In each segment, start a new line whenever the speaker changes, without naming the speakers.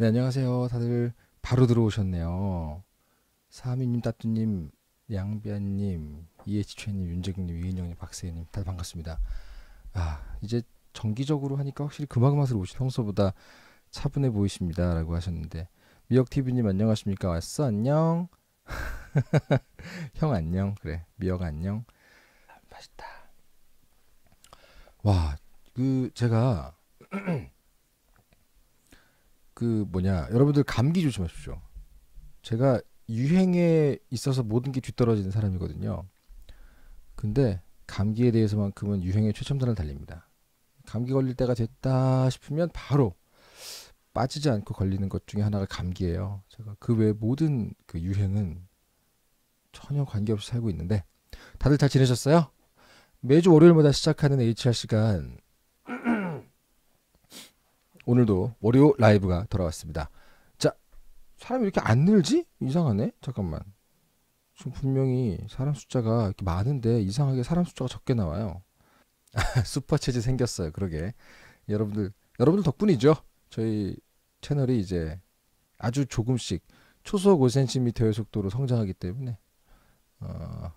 네, 안녕하세요. 다들 바로 들어오셨네요. 사미님, 따뚜님, 양비아님, 이해지최님, 윤재국님, 유인영님, 박세희님, 다들 반갑습니다. 아, 이제 정기적으로 하니까 확실히 금화금화 오시 평소보다 차분해 보이십니다. 라고 하셨는데, 미역TV님 안녕하십니까? 왔어? 안녕? 형 안녕? 그래, 미역 안녕? 아, 맛있다. 와, 그, 제가, 그 뭐냐 여러분들 감기 조심하십시오. 제가 유행에 있어서 모든 게 뒤떨어지는 사람이거든요. 근데 감기에 대해서만큼은 유행의 최첨단을 달립니다. 감기 걸릴 때가 됐다 싶으면 바로 빠지지 않고 걸리는 것 중에 하나가 감기예요. 제가 그 외 모든 그 유행은 전혀 관계없이 살고 있는데 다들 잘 지내셨어요? 매주 월요일마다 시작하는 HR 시간 오늘도 월요 라이브가 돌아왔습니다. 자, 사람이 이렇게 안 늘지? 이상하네? 잠깐만. 지금 분명히 사람 숫자가 이렇게 많은데 이상하게 사람 숫자가 적게 나와요. 슈퍼챗이 생겼어요. 그러게. 여러분들, 여러분들 덕분이죠. 저희 채널이 이제 아주 조금씩 초속 5cm의 속도로 성장하기 때문에 어,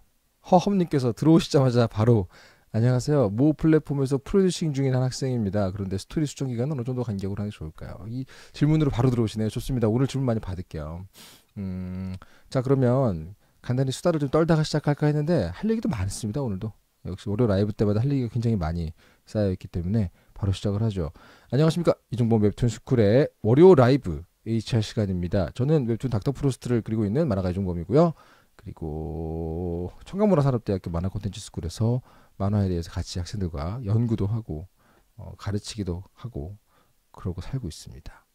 허험님께서 들어오시자마자 바로 안녕하세요. 모 플랫폼에서 프로듀싱 중인 한 학생입니다. 그런데 스토리 수정 기간은 어느 정도 간격으로 하는 게 좋을까요? 이 질문으로 바로 들어오시네요. 좋습니다. 오늘 질문 많이 받을게요. 음, 자 그러면 간단히 수다를 좀 떨다가 시작할까 했는데 할 얘기도 많습니다. 오늘도 역시 월요 라이브 때마다 할 얘기가 굉장히 많이 쌓여 있기 때문에 바로 시작을 하죠. 안녕하십니까 이종범 웹툰 스쿨의 월요 라이브 HR 시간입니다. 저는 웹툰 닥터 프로스트를 그리고 있는 만화가 이종범이고요. 그리고 청강문화산업대학교 만화 콘텐츠 스쿨에서 만화에 대해서 같이 학생들과 연구도 하고 어, 가르치기도 하고 그러고 살고 있습니다.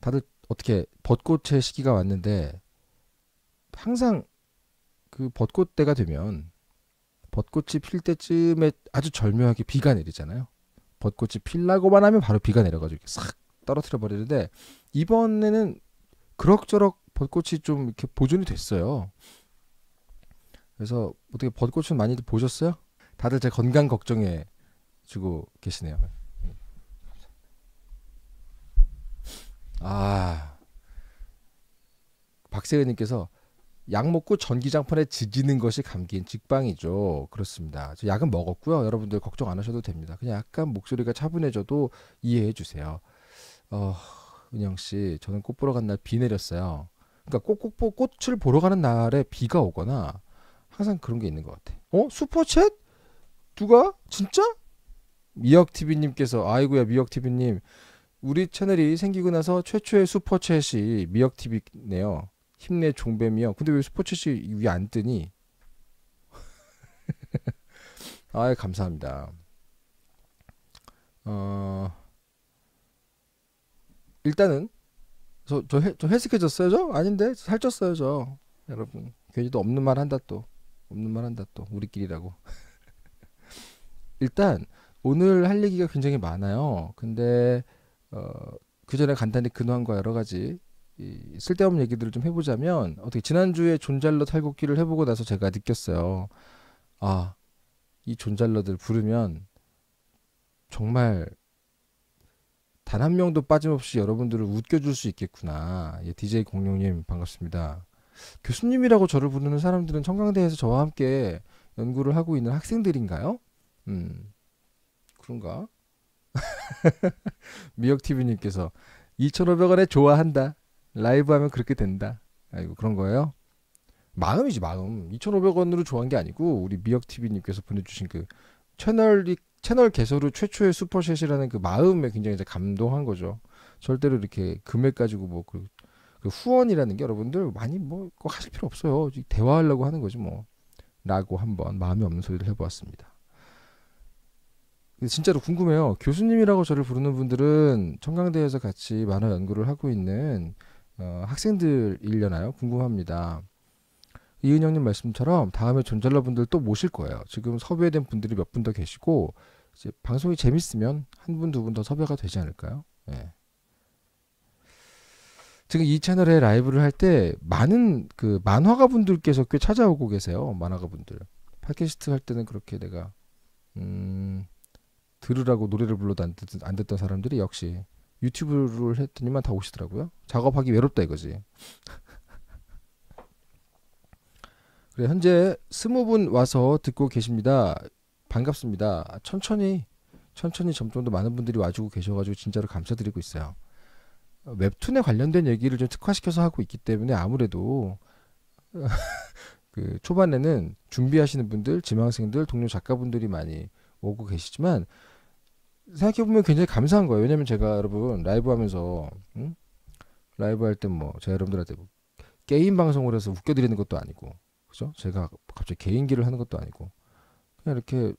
다들 어떻게 벚꽃의 시기가 왔는데 항상 그 벚꽃 때가 되면 벚꽃이 필 때쯤에 아주 절묘하게 비가 내리잖아요. 벚꽃이 필라고만 하면 바로 비가 내려가지고 싹 떨어뜨려 버리는데 이번에는 그럭저럭 벚꽃이 좀 이렇게 보존이 됐어요. 그래서 어떻게 벚꽃은 많이들 보셨어요? 다들 제 건강 걱정해 주고 계시네요. 아 박세은님께서 약 먹고 전기장판에 지지는 것이 감기인 직방이죠. 그렇습니다. 저 약은 먹었고요. 여러분들 걱정 안 하셔도 됩니다. 그냥 약간 목소리가 차분해져도 이해해 주세요. 어, 은영 씨, 저는 꽃 보러 간 날 비 내렸어요. 그러니까 꽃, 꽃, 꽃, 을 보러 가는 날에 비가 오거나 항상 그런 게 있는 것 같아. 어? 슈퍼챗? 누가? 진짜? 미역TV님께서 아이고야 미역TV님 우리 채널이 생기고 나서 최초의 슈퍼챗이 미역TV네요. 힘내 종뱀이요. 근데 왜 슈퍼챗이 위에 안 뜨니? 아 감사합니다. 어 일단은 저, 저, 해, 저 회식해졌어요 저? 아닌데 살쪘어요 저 여러분 괜히 또 없는 말 한다 또 없는 말 한다 또 우리끼리라고 일단 오늘 할 얘기가 굉장히 많아요. 근데 어, 그 전에 간단히 근황과 여러 가지 이, 쓸데없는 얘기들을 좀 해보자면 어떻게 지난주에 존잘러 탈곡기를 해보고 나서 제가 느꼈어요. 아, 이 존잘러들 부르면 정말 단 한 명도 빠짐없이 여러분들을 웃겨줄 수 있겠구나. 예, DJ 공룡님 반갑습니다. 교수님이라고 저를 부르는 사람들은 청강대에서 저와 함께 연구를 하고 있는 학생들인가요? 음, 그런가? 미역TV님께서 2,500원에 좋아한다. 라이브 하면 그렇게 된다. 아이고, 그런 거예요? 마음이지, 마음. 2,500원으로 좋아한 게 아니고, 우리 미역TV님께서 보내주신 그 채널이, 채널 개설후 최초의 슈퍼셋이라는그 마음에 굉장히 이제 감동한 거죠. 절대로 이렇게 금액 가지고 뭐, 그, 그 후원이라는 게 여러분들 많이 뭐, 꼭 하실 필요 없어요. 대화하려고 하는 거지 뭐. 라고 한번 마음이 없는 소리를 해보았습니다. 진짜로 궁금해요. 교수님이라고 저를 부르는 분들은 청강대에서 같이 만화 연구를 하고 있는 어, 학생들일려나요 궁금합니다. 이은영님 말씀처럼 다음에 존잘러분들 또 모실 거예요. 지금 섭외된 분들이 몇 분 더 계시고 이제 방송이 재밌으면 한 분, 두 분 더 섭외가 되지 않을까요? 예. 지금 이 채널에 라이브를 할 때 많은 그 만화가 분들께서 꽤 찾아오고 계세요. 만화가 분들. 팟캐스트 할 때는 그렇게 내가 음 들으라고 노래를 불러도 안, 듣, 안 듣던 사람들이 역시 유튜브를 했더니만 다 오시더라고요. 작업하기 외롭다 이거지. 그래 현재 스무 분 와서 듣고 계십니다. 반갑습니다. 천천히 천천히 점점 더 많은 분들이 와주고 계셔가지고 진짜로 감사드리고 있어요. 웹툰에 관련된 얘기를 좀 특화시켜서 하고 있기 때문에 아무래도 그 초반에는 준비하시는 분들, 지망생들, 동료 작가분들이 많이 오고 계시지만 생각해보면 굉장히 감사한 거예요. 왜냐면 제가 여러분 라이브 하면서 응? 라이브 할 때 뭐 제가 여러분들한테 뭐 게임 방송을 해서 웃겨드리는 것도 아니고 그죠? 제가 갑자기 개인기를 하는 것도 아니고 그냥 이렇게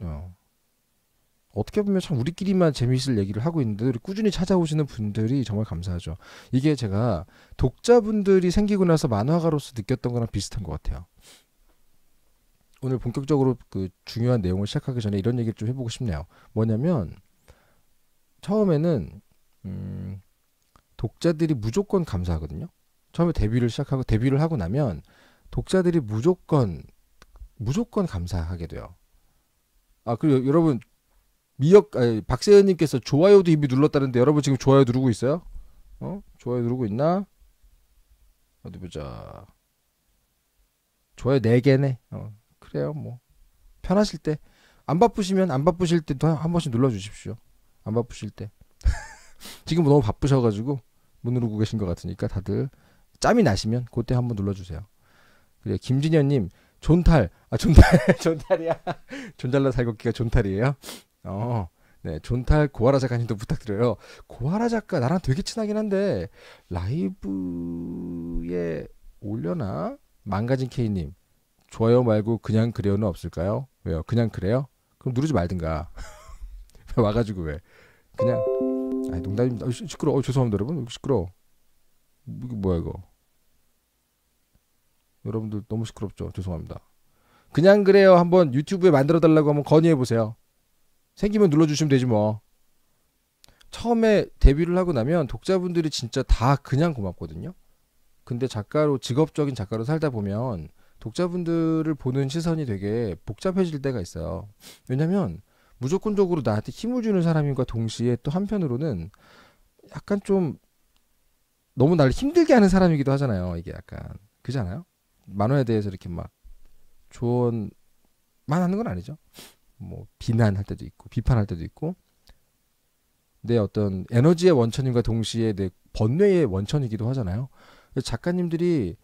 어, 어떻게 보면 참 우리끼리만 재미있을 얘기를 하고 있는데 꾸준히 찾아오시는 분들이 정말 감사하죠. 이게 제가 독자분들이 생기고 나서 만화가로서 느꼈던 거랑 비슷한 것 같아요. 오늘 본격적으로 그 중요한 내용을 시작하기 전에 이런 얘기를 좀 해보고 싶네요. 뭐냐면 처음에는 음, 독자들이 무조건 감사하거든요. 처음에 데뷔를 시작하고 데뷔를 하고 나면 독자들이 무조건 무조건 감사하게 돼요. 아 그리고 여러분 미역 아, 박세현님께서 좋아요도 이미 눌렀다는데 여러분 지금 좋아요 누르고 있어요? 어 좋아요 누르고 있나? 어디 보자. 좋아요 4 개네. 어, 그래요 뭐 편하실 때 안 바쁘시면 안 바쁘실 때도 한 번씩 눌러 주십시오 안 바쁘실 때 지금 너무 바쁘셔가지고 문 누르고 계신 것 같으니까 다들 짬이 나시면 그때 한 번 눌러주세요 그래 김진현님 존탈 아 존탈 존탈이야 존잘라 살걷기가 존탈이에요 어 네, 존탈 고아라 작가님도 부탁드려요. 고아라 작가 나랑 되게 친하긴 한데 라이브에 올려나? 망가진 케이님 좋아요 말고 그냥 그래요는 없을까요? 왜요? 그냥 그래요? 그럼 누르지 말든가. 와가지고 왜? 그냥 아 농담입니다. 어, 시끄러. 워어 죄송합니다 여러분. 시끄러. 이거 뭐야 이거? 여러분들 너무 시끄럽죠. 죄송합니다. 그냥 그래요. 한번 유튜브에 만들어 달라고 한번 건의해 보세요. 생기면 눌러 주시면 되지 뭐. 처음에 데뷔를 하고 나면 독자분들이 진짜 다 그냥 고맙거든요. 근데 작가로 직업적인 작가로 살다 보면 독자분들을 보는 시선이 되게 복잡해질 때가 있어요. 왜냐면 무조건적으로 나한테 힘을 주는 사람인과 동시에 또 한편으로는 약간 좀 너무 나를 힘들게 하는 사람이기도 하잖아요. 이게 약간 그지 않아요? 만화에 대해서 이렇게 막 조언만 하는 건 아니죠. 뭐 비난할 때도 있고 비판할 때도 있고 내 어떤 에너지의 원천인과 동시에 내 번뇌의 원천이기도 하잖아요. 작가님들이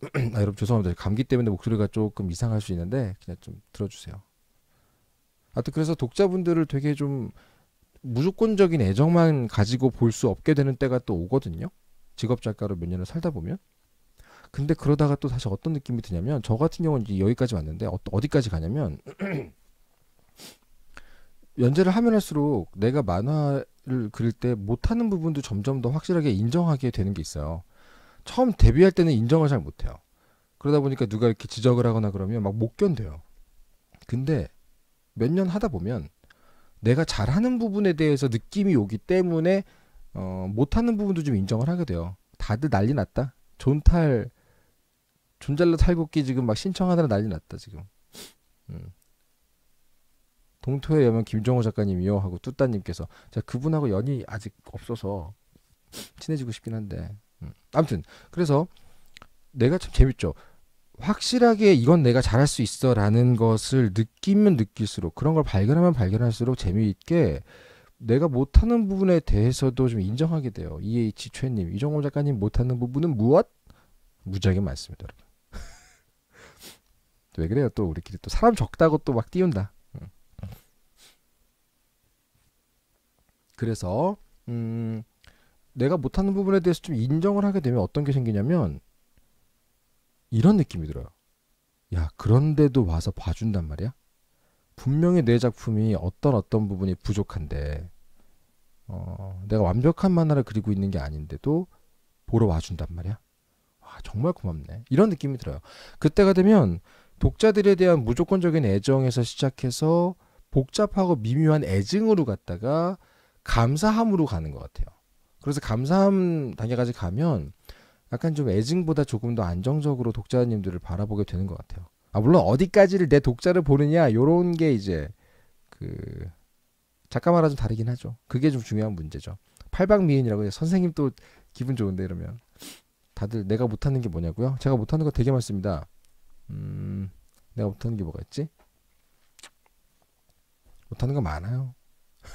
아, 여러분 죄송합니다. 감기 때문에 목소리가 조금 이상할 수 있는데 그냥 좀 들어주세요. 아무튼 그래서 독자분들을 되게 좀 무조건적인 애정만 가지고 볼 수 없게 되는 때가 또 오거든요. 직업 작가로 몇 년을 살다 보면. 근데 그러다가 또 사실 어떤 느낌이 드냐면 저 같은 경우는 이제 여기까지 왔는데 어, 디까지 가냐면 연재를 하면 할수록 내가 만화를 그릴 때 못하는 부분도 점점 더 확실하게 인정하게 되는 게 있어요. 처음 데뷔할 때는 인정을 잘 못해요. 그러다 보니까 누가 이렇게 지적을 하거나 그러면 막 못 견뎌요. 근데 몇 년 하다 보면 내가 잘하는 부분에 대해서 느낌이 오기 때문에 어, 못하는 부분도 좀 인정을 하게 돼요. 다들 난리 났다. 존탈 존잘러 탈곡기 지금 막 신청하느라 난리 났다 지금. 음. 동토의 여면 김종호 작가님이요 하고 뚜따님께서 자 그분하고 연이 아직 없어서 친해지고 싶긴 한데 아무튼 그래서 내가 참 재밌죠. 확실하게 이건 내가 잘할 수 있어라는 것을 느끼면 느낄수록 그런 걸 발견하면 발견할수록 재미있게 내가 못하는 부분에 대해서도 좀 인정하게 돼요. E.H. 최님, 이정호 작가님 못하는 부분은 무엇? 무지하게 많습니다, 여러분. 왜 그래요? 또 우리끼리 또 사람 적다고 또 막 띄운다. 음. 그래서 음 내가 못하는 부분에 대해서 좀 인정을 하게 되면 어떤 게 생기냐면 이런 느낌이 들어요. 야, 그런데도 와서 봐준단 말이야? 분명히 내 작품이 어떤 어떤 부분이 부족한데, 어, 내가 완벽한 만화를 그리고 있는 게 아닌데도 보러 와준단 말이야? 와, 정말 고맙네. 이런 느낌이 들어요. 그때가 되면 독자들에 대한 무조건적인 애정에서 시작해서 복잡하고 미묘한 애증으로 갔다가 감사함으로 가는 것 같아요. 그래서 감사함 단계까지 가면 약간 좀 애증보다 조금 더 안정적으로 독자님들을 바라보게 되는 것 같아요. 아 물론 어디까지를 내 독자를 보느냐 요런 게 이제 그 작가 말하 좀 다르긴 하죠. 그게 좀 중요한 문제죠. 팔방미인이라고 해서 선생님 또 기분 좋은데 이러면 다들 내가 못하는 게 뭐냐고요? 제가 못하는 거 되게 많습니다. 음 내가 못하는 게 뭐가 있지? 못하는 거 많아요.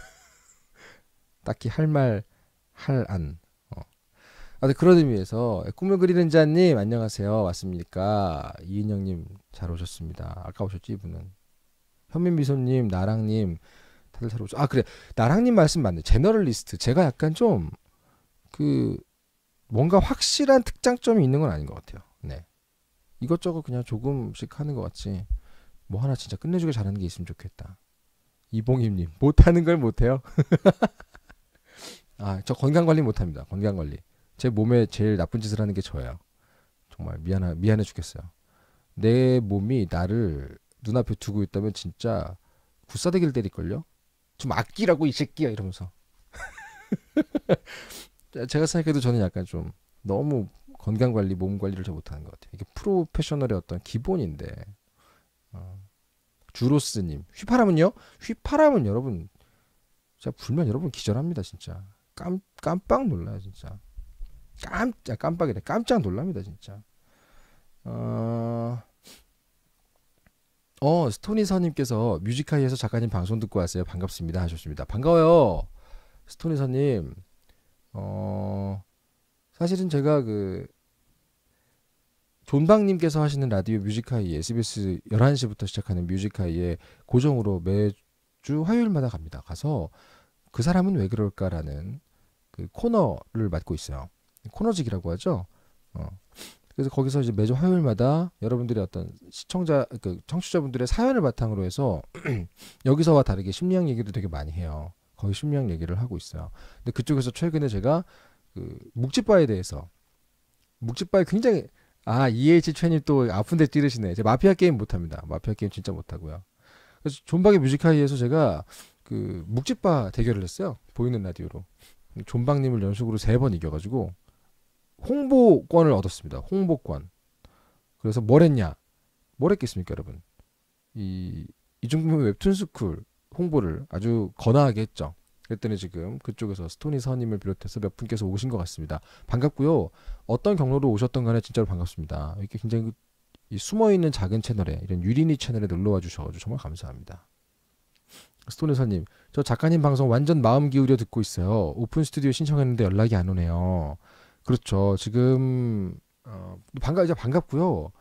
딱히 할말 할안. 어. 아무튼 그런 의미에서 꿈을 그리는 자님 안녕하세요. 왔습니까? 이인영님 잘 오셨습니다. 아까 오셨지 이분은. 현민미소님, 나랑님 다들 잘 오셨. 아 그래 나랑님 말씀 맞네. 제너럴리스트. 제가 약간 좀 그 뭔가 확실한 특장점이 있는 건 아닌 것 같아요. 네. 이것저것 그냥 조금씩 하는 것 같지. 뭐 하나 진짜 끝내주게 잘하는 게 있으면 좋겠다. 이봉임님 못하는 걸 못해요. 아, 저 건강 관리 못 합니다. 건강 관리. 제 몸에 제일 나쁜 짓을 하는 게 저예요. 정말 미안하 미안해 죽겠어요. 내 몸이 나를 눈앞에 두고 있다면 진짜 굿사대기를 때릴걸요? 좀 아끼라고 이 새끼야 이러면서 제가 생각해도 저는 약간 좀 너무 건강관리 몸관리를 잘 못하는 것 같아요 이게 프로페셔널의 어떤 기본인데 어. 주로스님 휘파람은요? 휘파람은 여러분 제가 불면 여러분 기절합니다 진짜 깜, 깜빡 놀라요 진짜 깜짝 깜빡이래 깜짝 놀랍니다 진짜 어, 어 스토니서님께서 뮤지카이에서 작가님 방송 듣고 왔어요 반갑습니다 하셨습니다 반가워요 스토니서님 어 사실은 제가 그 존방님께서 하시는 라디오 뮤지카이 SBS 11시부터 시작하는 뮤지카이에 고정으로 매주 화요일마다 갑니다. 가서 그 사람은 왜 그럴까라는 그 코너를 맡고 있어요. 코너직이라고 하죠. 어. 그래서 거기서 이제 매주 화요일마다 여러분들의 어떤 시청자 그 청취자분들의 사연을 바탕으로 해서 여기서와 다르게 심리학 얘기도 되게 많이 해요. 거의 심리학 얘기를 하고 있어요. 근데 그쪽에서 최근에 제가 그 묵찌바에 대해서 묵찌바에 굉장히 아 EH 채님또 아픈데 뛰르시네제 마피아 게임 못합니다. 마피아 게임 진짜 못하고요. 그래서 존박의 뮤지하이에서 제가 그 묵집바 대결을 했어요. 보이는 라디오로. 존박님을 연속으로 세 번 이겨가지고 홍보권을 얻었습니다. 홍보권. 그래서 뭘 했냐? 뭘 했겠습니까, 여러분? 이 이중국민 웹툰 스쿨 홍보를 아주 거나하게 했죠. 그랬더니 지금 그쪽에서 스토니 선임을 비롯해서 몇 분께서 오신 것 같습니다. 반갑고요. 어떤 경로로 오셨던 간에 진짜로 반갑습니다. 이렇게 굉장히 숨어 있는 작은 채널에 이런 유린이 채널에 놀러와 주셔가지고 정말 감사합니다. 스톤에서님, 저 작가님 방송 완전 마음 기울여 듣고 있어요. 오픈 스튜디오 신청했는데 연락이 안 오네요. 그렇죠. 지금 어, 반가 이제 반갑고요.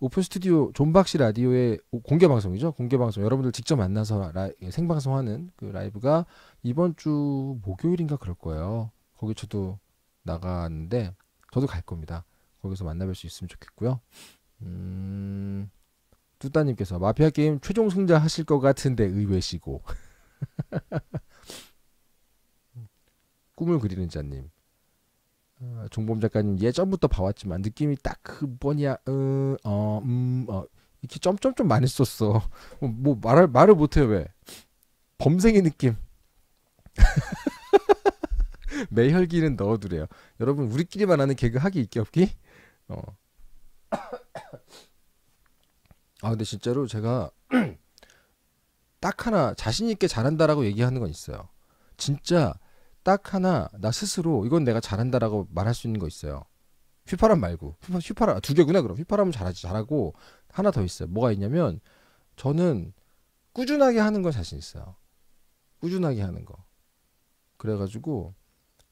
오픈 스튜디오 존박씨 라디오의 공개 방송이죠. 공개 방송 여러분들 직접 만나서 라이, 예, 생방송하는 그 라이브가 이번 주 목요일인가 그럴 거예요. 거기 저도 나가는데 저도 갈 겁니다. 거기서 만나뵐 수 있으면 좋겠고요. 음. 뚜따님께서 마피아 게임 최종 승자 하실 것 같은데 의외시고 꿈을 그리는 자님 어, 종범 작가님 예전부터 봐왔지만 느낌이 딱그 뭐냐 음, 어, 어, 음, 어, 이렇게 점점 좀 많이 썼어 어, 뭐 말을 말을 못해요 왜 범생의 느낌 매혈기는 넣어두래요 여러분 우리끼리만 하는 개그 하기 있기 없기 어아 근데 진짜로 제가 딱 하나 자신 있게 잘한다라고 얘기하는 건 있어요. 진짜 딱 하나 나 스스로 이건 내가 잘한다라고 말할 수 있는 거 있어요. 휘파람 말고 휘파, 휘파람 두 개구나 그럼 휘파람은 잘하지 잘하고 하나 더 있어요. 뭐가 있냐면 저는 꾸준하게 하는 거 자신 있어요. 꾸준하게 하는 거. 그래가지고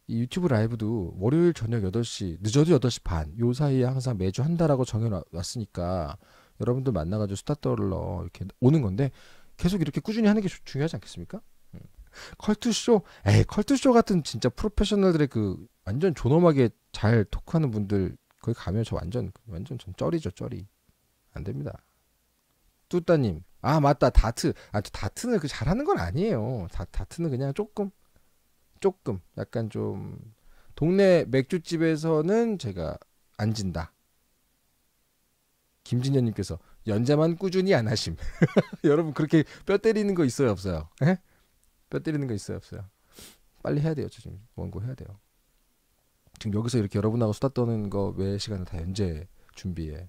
이 유튜브 라이브도 월요일 저녁 8시 늦어도 8시 반 요 사이에 항상 매주 한다라고 정해놨으니까 여러분들 만나가지고 수다 떨러 이렇게 오는 건데 계속 이렇게 꾸준히 하는 게 중요하지 않겠습니까? 음. 컬투쇼? 에이, 컬투쇼 같은 진짜 프로페셔널들의 그 완전 존엄하게 잘 토크하는 분들 거기 가면 저 완전, 완전 전 쩔이죠, 쩔이. 안 됩니다. 뚜따님, 아, 맞다, 다트. 아, 다트는 그 잘하는 건 아니에요. 다, 다트는 그냥 조금, 조금, 약간 좀, 동네 맥주집에서는 제가 앉은다 김진현님께서 연재만 꾸준히 안 하심. 여러분 그렇게 뼈 때리는 거 있어요 없어요? 에? 예? 뼈 때리는 거 있어요 없어요? 빨리 해야 돼요 지금 원고 해야 돼요. 지금 여기서 이렇게 여러분하고 수다 떠는 거외에 시간을 다 연재 준비에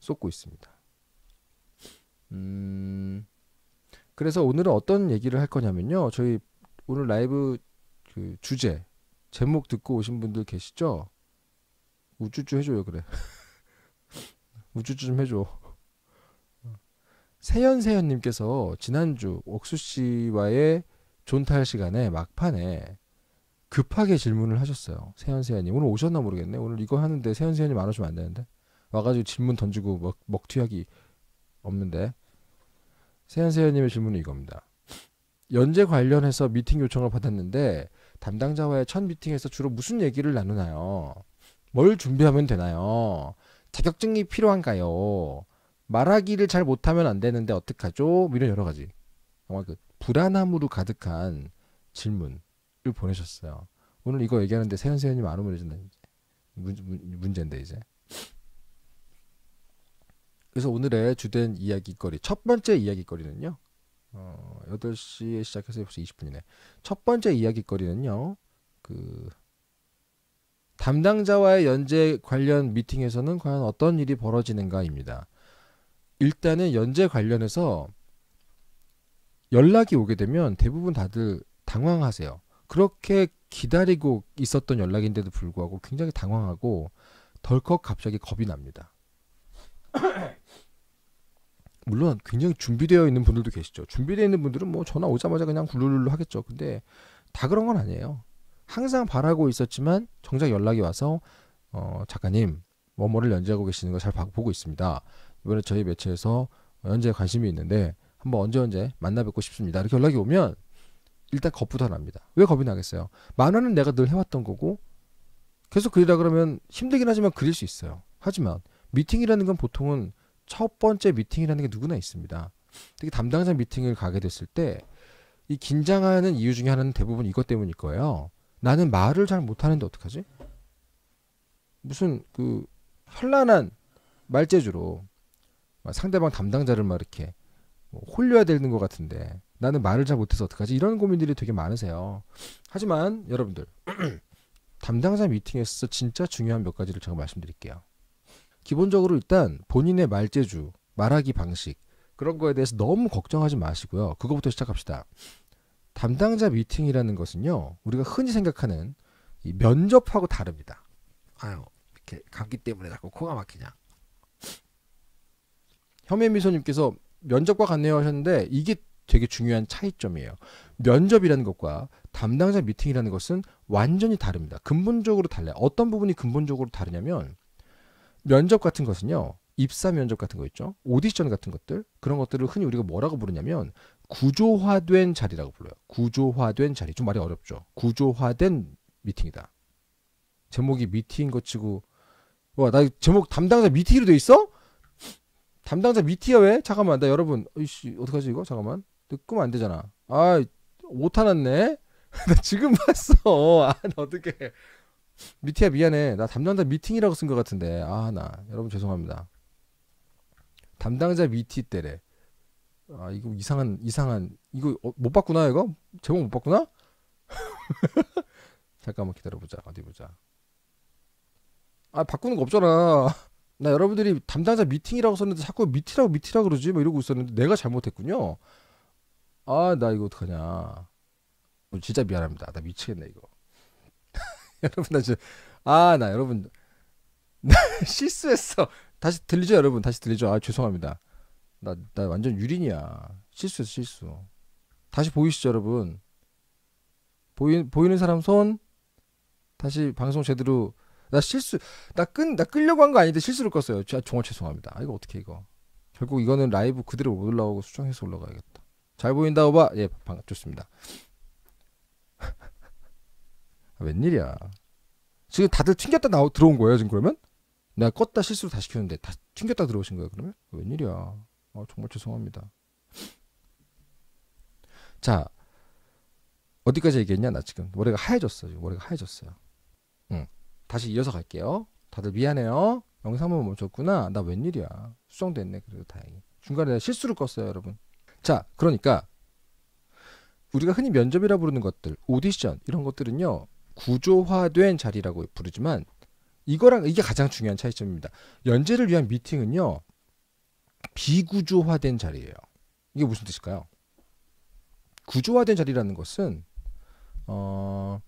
쏟고 있습니다. 음 그래서 오늘은 어떤 얘기를 할 거냐면요. 저희 오늘 라이브 그 주제 제목 듣고 오신 분들 계시죠? 우쭈쭈 해줘요 그래. 우쭈쭈 좀 해줘. 세연세연님께서 지난주 옥수 씨와의 존탈 시간에 막판에 급하게 질문을 하셨어요. 세연세연님 오늘 오셨나 모르겠네. 오늘 이거 하는데 세연세연님 안 오시면 안 되는데 와가지고 질문 던지고 먹, 먹튀하기 없는데 세연세연님의 질문은 이겁니다. 연재 관련해서 미팅 요청을 받았는데 담당자와의 첫 미팅에서 주로 무슨 얘기를 나누나요? 뭘 준비하면 되나요? 자격증이 필요한가요? 말하기를 잘 못하면 안 되는데 어떡하죠? 뭐 이런 여러 가지 정말 그 불안함으로 가득한 질문을 보내셨어요. 오늘 이거 얘기하는데 세현 세현님 안 오면 이제 문, 제인데 이제. 그래서 오늘의 주된 이야기거리 첫 번째 이야기거리는요. 어, 8시에 시작해서 벌써 20분이네. 첫 번째 이야기거리는요. 그 담당자와의 연재 관련 미팅에서는 과연 어떤 일이 벌어지는가입니다. 일단은 연재 관련해서 연락이 오게 되면 대부분 다들 당황하세요. 그렇게 기다리고 있었던 연락인데도 불구하고 굉장히 당황하고 덜컥 갑자기 겁이 납니다. 물론 굉장히 준비되어 있는 분들도 계시죠. 준비되어 있는 분들은 뭐 전화 오자마자 그냥 굴루룰루 하겠죠. 근데 다 그런 건 아니에요. 항상 바라고 있었지만 정작 연락이 와서 어, 작가님 뭐뭐를 연재하고 계시는 걸잘 보고 있습니다. 이번에 저희 매체에서 연재에 관심이 있는데 한번 언제 언제 만나 뵙고 싶습니다. 이렇게 연락이 오면 일단 겁부터 납니다. 왜 겁이 나겠어요? 만화는 내가 늘 해왔던 거고 계속 그리다 그러면 힘들긴 하지만 그릴 수 있어요. 하지만 미팅이라는 건 보통은 첫 번째 미팅이라는 게 누구나 있습니다. 특히 담당자 미팅을 가게 됐을 때 이 긴장하는 이유 중에 하나는 대부분 이것 때문일 거예요. 나는 말을 잘 못하는데 어떡하지? 무슨 그 현란한 말재주로 상대방 담당자를 막 이렇게 뭐 홀려야 되는 것 같은데 나는 말을 잘 못해서 어떡하지? 이런 고민들이 되게 많으세요. 하지만 여러분들 담당자 미팅에서 진짜 중요한 몇 가지를 제가 말씀드릴게요. 기본적으로 일단 본인의 말재주, 말하기 방식 그런 거에 대해서 너무 걱정하지 마시고요. 그거부터 시작합시다. 담당자 미팅이라는 것은요, 우리가 흔히 생각하는 면접하고 다릅니다. 아유, 이렇게 감기 때문에 자꾸 코가 막히냐. 혐의미소님께서 면접과 같네요 하셨는데 이게 되게 중요한 차이점이에요. 면접이라는 것과 담당자 미팅이라는 것은 완전히 다릅니다. 근본적으로 달라요. 어떤 부분이 근본적으로 다르냐면 면접 같은 것은요. 입사 면접 같은 거 있죠. 오디션 같은 것들 그런 것들을 흔히 우리가 뭐라고 부르냐면 구조화된 자리라고 불러요. 구조화된 자리. 좀 말이 어렵죠. 구조화된 미팅이다. 제목이 미팅인 것 치고 와 나 제목 담당자 미팅으로 돼 있어? 담당자 미팅이야 왜? 잠깐만 나 여러분 이씨 어떡하지 이거 잠깐만 끄면 안 되잖아. 아 오타났네. 나 지금 봤어. 아나 어떡해. 미티야 미안해. 나 담당자 미팅이라고 쓴 것 같은데. 아 나 여러분 죄송합니다. 담당자 미티 때래. 아 이거 이상한 이상한 이거 어, 못 봤구나 이거 제목 못 봤구나 잠깐만 기다려보자 어디 보자 아 바꾸는 거 없잖아 나 여러분들이 담당자 미팅이라고 썼는데 자꾸 미티라고 미티라 팅 그러지 뭐 이러고 있었는데 내가 잘못했군요 아 나 이거 어떡하냐 어, 진짜 미안합니다 나 미치겠네 이거 여러분 나 진짜 아나 여러분 실수했어 다시 들리죠 여러분 다시 들리죠 아 죄송합니다 나, 나 완전 유린이야. 실수했어, 실수. 다시 보이시죠, 여러분? 보이, 보이는 사람 손? 다시 방송 제대로. 나 실수, 나 끈, 나 끌려고 한 거 아닌데 실수를 껐어요. 진짜 아, 정말 죄송합니다. 아, 이거 어떻게 이거. 결국 이거는 라이브 그대로 못 올라오고 수정해서 올라가야겠다. 잘 보인다, 오바? 예, 방, 좋습니다. 웬일이야. 지금 다들 튕겼다 나오, 들어온 거예요, 지금 그러면? 내가 껐다 실수로 다시 켰는데 다 튕겼다 들어오신 거예요, 그러면? 웬일이야. 어, 정말 죄송합니다. 자, 어디까지 얘기했냐? 나 지금 머리가 하얘졌어. 지금 머리가 하얘졌어요. 응. 다시 이어서 갈게요. 다들 미안해요. 영상만 멈췄구나. 나 웬일이야. 수정됐네. 그래도 다행히. 중간에 실수를 껐어요, 여러분. 자, 그러니까 우리가 흔히 면접이라 부르는 것들, 오디션 이런 것들은요. 구조화된 자리라고 부르지만 이거랑 이게 가장 중요한 차이점입니다. 연재를 위한 미팅은요. 비구조화된 자리예요. 이게 무슨 뜻일까요? 구조화된 자리라는 것은 어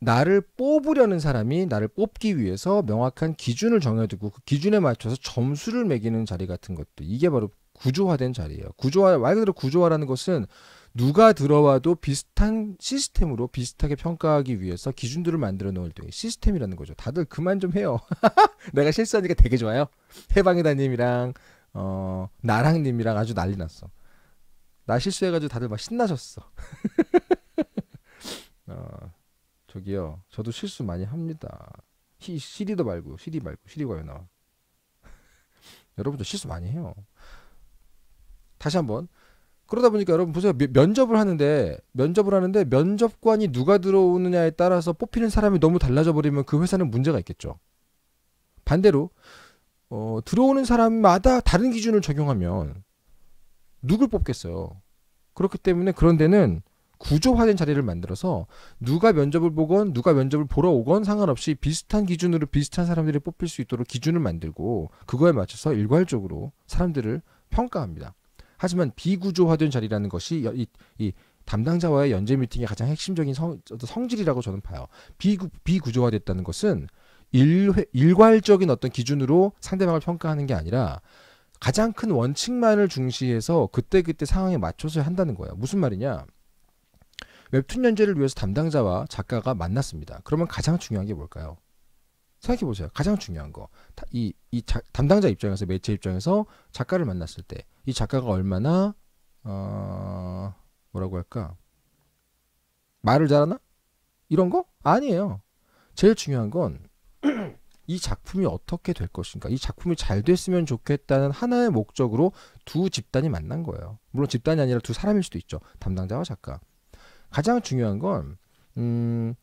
나를 뽑으려는 사람이 나를 뽑기 위해서 명확한 기준을 정해두고 그 기준에 맞춰서 점수를 매기는 자리 같은 것도 이게 바로 구조화된 자리예요. 구조화 말 그대로 구조화라는 것은 누가 들어와도 비슷한 시스템으로 비슷하게 평가하기 위해서 기준들을 만들어 놓을 때 시스템이라는 거죠. 다들 그만 좀 해요. 내가 실수하니까 되게 좋아요. 해방이다님이랑 어 나랑님이랑 아주 난리 났어. 나 실수해가지고 다들 막 신나셨어. 어, 저기요, 저도 실수 많이 합니다. 시, 시리도 말고 시리 말고 시리가요 나. 여러분도 실수 많이 해요. 다시 한번 그러다 보니까 여러분 보세요. 면접을 하는데 면접을 하는데 면접관이 누가 들어오느냐에 따라서 뽑히는 사람이 너무 달라져 버리면 그 회사는 문제가 있겠죠. 반대로 어, 들어오는 사람마다 다른 기준을 적용하면 누굴 뽑겠어요. 그렇기 때문에 그런 데는 구조화된 자리를 만들어서 누가 면접을 보건 누가 면접을 보러 오건 상관없이 비슷한 기준으로 비슷한 사람들이 뽑힐 수 있도록 기준을 만들고 그거에 맞춰서 일괄적으로 사람들을 평가합니다. 하지만 비구조화된 자리라는 것이 이, 이 담당자와의 연재 미팅의 가장 핵심적인 성, 성질이라고 저는 봐요. 비구, 비구조화됐다는 것은 일, 일괄적인 어떤 기준으로 상대방을 평가하는 게 아니라 가장 큰 원칙만을 중시해서 그때그때 상황에 맞춰서 한다는 거예요. 무슨 말이냐? 웹툰 연재를 위해서 담당자와 작가가 만났습니다. 그러면 가장 중요한 게 뭘까요? 생각해 보세요. 가장 중요한 거. 이, 이 자, 담당자 입장에서 매체 입장에서 작가를 만났을 때 이 작가가 얼마나 어, 뭐라고 할까? 말을 잘하나? 이런 거? 아니에요. 제일 중요한 건 이 작품이 어떻게 될 것인가. 이 작품이 잘 됐으면 좋겠다는 하나의 목적으로 두 집단이 만난 거예요. 물론 집단이 아니라 두 사람일 수도 있죠. 담당자와 작가. 가장 중요한 건 음,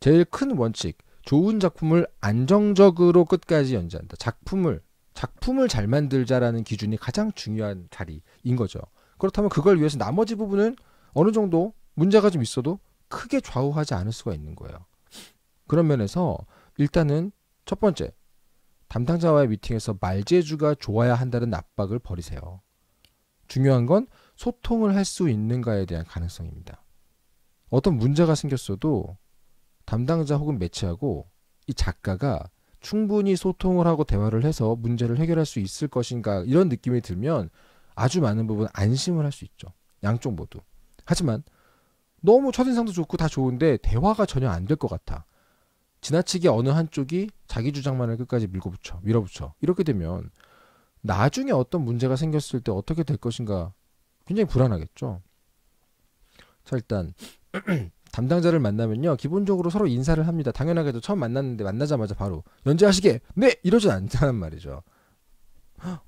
제일 큰 원칙. 좋은 작품을 안정적으로 끝까지 연재한다. 작품을 작품을 잘 만들자라는 기준이 가장 중요한 자리인 거죠. 그렇다면 그걸 위해서 나머지 부분은 어느 정도 문제가 좀 있어도 크게 좌우하지 않을 수가 있는 거예요. 그런 면에서 일단은 첫 번째 담당자와의 미팅에서 말재주가 좋아야 한다는 압박을 버리세요. 중요한 건 소통을 할 수 있는가에 대한 가능성입니다. 어떤 문제가 생겼어도 담당자 혹은 매체하고 이 작가가 충분히 소통을 하고 대화를 해서 문제를 해결할 수 있을 것인가 이런 느낌이 들면 아주 많은 부분 안심을 할 수 있죠. 양쪽 모두. 하지만 너무 첫인상도 좋고 다 좋은데 대화가 전혀 안 될 것 같아. 지나치게 어느 한쪽이 자기 주장만을 끝까지 밀고 붙여, 밀어붙여. 이렇게 되면 나중에 어떤 문제가 생겼을 때 어떻게 될 것인가 굉장히 불안하겠죠. 자, 일단 담당자를 만나면요 기본적으로 서로 인사를 합니다. 당연하게도 처음 만났는데 만나자마자 바로 연재하시게 네 이러진 않다는 말이죠.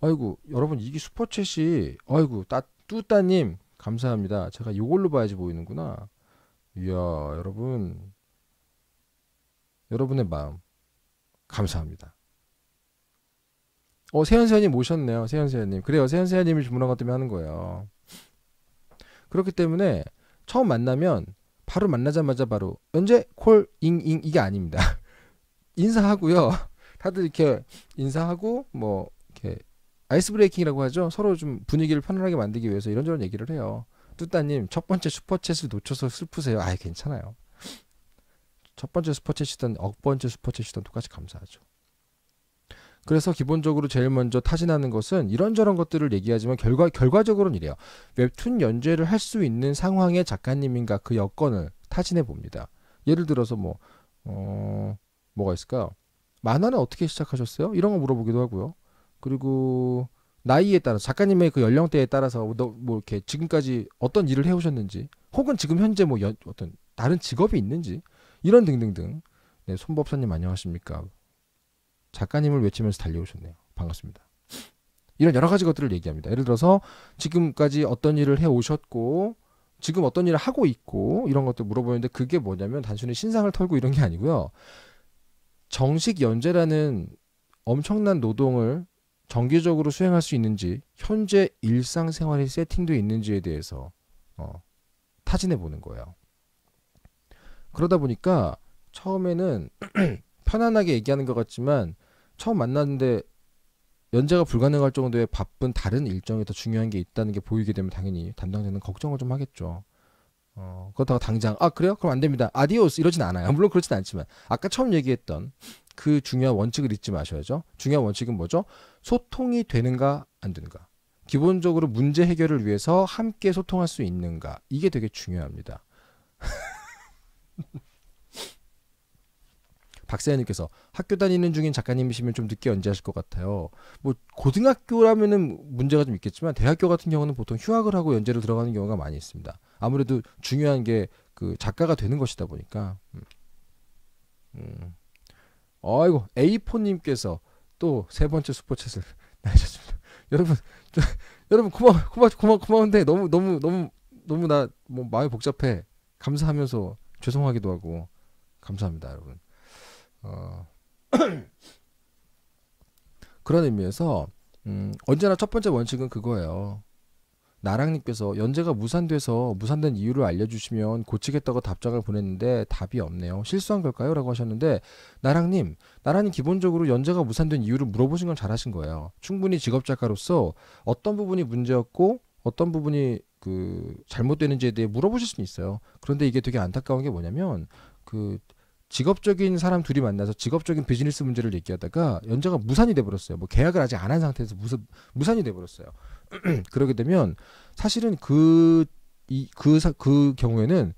아이고 여러분 이게 슈퍼챗이 아이고 따 뚜따님 감사합니다. 제가 이걸로 봐야지 보이는구나. 이야 여러분 여러분의 마음 감사합니다. 어 세연세연님 오셨네요 세연세연님 그래요. 세연세연님이 주문한 것 때문에 하는 거예요. 그렇기 때문에 처음 만나면 바로 만나자마자 바로 언제 콜잉잉 이게 아닙니다. 인사하고요. 다들 이렇게 인사하고 뭐 이렇게 아이스 브레이킹이라고 하죠. 서로 좀 분위기를 편안하게 만들기 위해서 이런저런 얘기를 해요. 뚜따님 첫 번째 슈퍼챗을 놓쳐서 슬프세요. 아 괜찮아요. 첫 번째 슈퍼챗이든 억 번째 슈퍼챗이든 똑같이 감사하죠. 그래서 기본적으로 제일 먼저 타진하는 것은 이런저런 것들을 얘기하지만 결과 결과적으로는 이래요. 웹툰 연재를 할 수 있는 상황의 작가님인가 그 여건을 타진해 봅니다. 예를 들어서 뭐 어, 뭐가 있을까요? 만화는 어떻게 시작하셨어요? 이런 거 물어보기도 하고요. 그리고 나이에 따라 작가님의 그 연령대에 따라서 뭐, 뭐 이렇게 지금까지 어떤 일을 해오셨는지 혹은 지금 현재 뭐 연, 어떤 다른 직업이 있는지 이런 등등등 네, 손법사님 안녕하십니까 작가님을 외치면서 달려오셨네요. 반갑습니다. 이런 여러 가지 것들을 얘기합니다. 예를 들어서 지금까지 어떤 일을 해 오셨고 지금 어떤 일을 하고 있고 이런 것들 물어보는데 그게 뭐냐면 단순히 신상을 털고 이런 게 아니고요. 정식 연재라는 엄청난 노동을 정기적으로 수행할 수 있는지 현재 일상생활의세팅도 있는지에 대해서 어, 타진해 보는 거예요. 그러다 보니까 처음에는 편안하게 얘기하는 것 같지만 처음 만났는데 연재가 불가능할 정도의 바쁜 다른 일정이 더 중요한 게 있다는 게 보이게 되면 당연히 담당자는 걱정을 좀 하겠죠. 어, 그렇다고 당장 아 그래요? 그럼 안 됩니다. 아디오스 이러진 않아요. 물론 그렇진 않지만 아까 처음 얘기했던 그 중요한 원칙을 잊지 마셔야죠. 중요한 원칙은 뭐죠? 소통이 되는가 안 되는가. 기본적으로 문제 해결을 위해서 함께 소통할 수 있는가. 이게 되게 중요합니다. 박사님께서 학교 다니는 중인 작가님이시면 좀 늦게 연재하실 것 같아요. 뭐 고등학교라면은 문제가 좀 있겠지만 대학교 같은 경우는 보통 휴학을 하고 연재로 들어가는 경우가 많이 있습니다. 아무래도 중요한 게 그 작가가 되는 것이다 보니까. 음. 음. 아이고 에이포님께서 또 세 번째 슈퍼챗을 날리셨습니다. 여러분, 저, 여러분 고마 고마 고마 고마운데 너무 너무 너무 너무 나 뭐 마음이 복잡해 감사하면서 죄송하기도 하고 감사합니다 여러분. 어. 그런 의미에서 음, 언제나 첫 번째 원칙은 그거예요. 나랑님께서 연재가 무산돼서 무산된 이유를 알려주시면 고치겠다고 답장을 보냈는데 답이 없네요. 실수한 걸까요? 라고 하셨는데 나랑님, 나랑님 기본적으로 연재가 무산된 이유를 물어보신 건 잘하신 거예요. 충분히 직업작가로서 어떤 부분이 문제였고 어떤 부분이 그 잘못되는지에 대해 물어보실 수는 있어요. 그런데 이게 되게 안타까운 게 뭐냐면 그 직업적인 사람 둘이 만나서 직업적인 비즈니스 문제를 얘기하다가 연재가 무산이 돼버렸어요. 뭐 계약을 아직 안 한 상태에서 무슨 무산이 돼버렸어요. 그러게 되면 사실은 그 이그그 그, 경우에는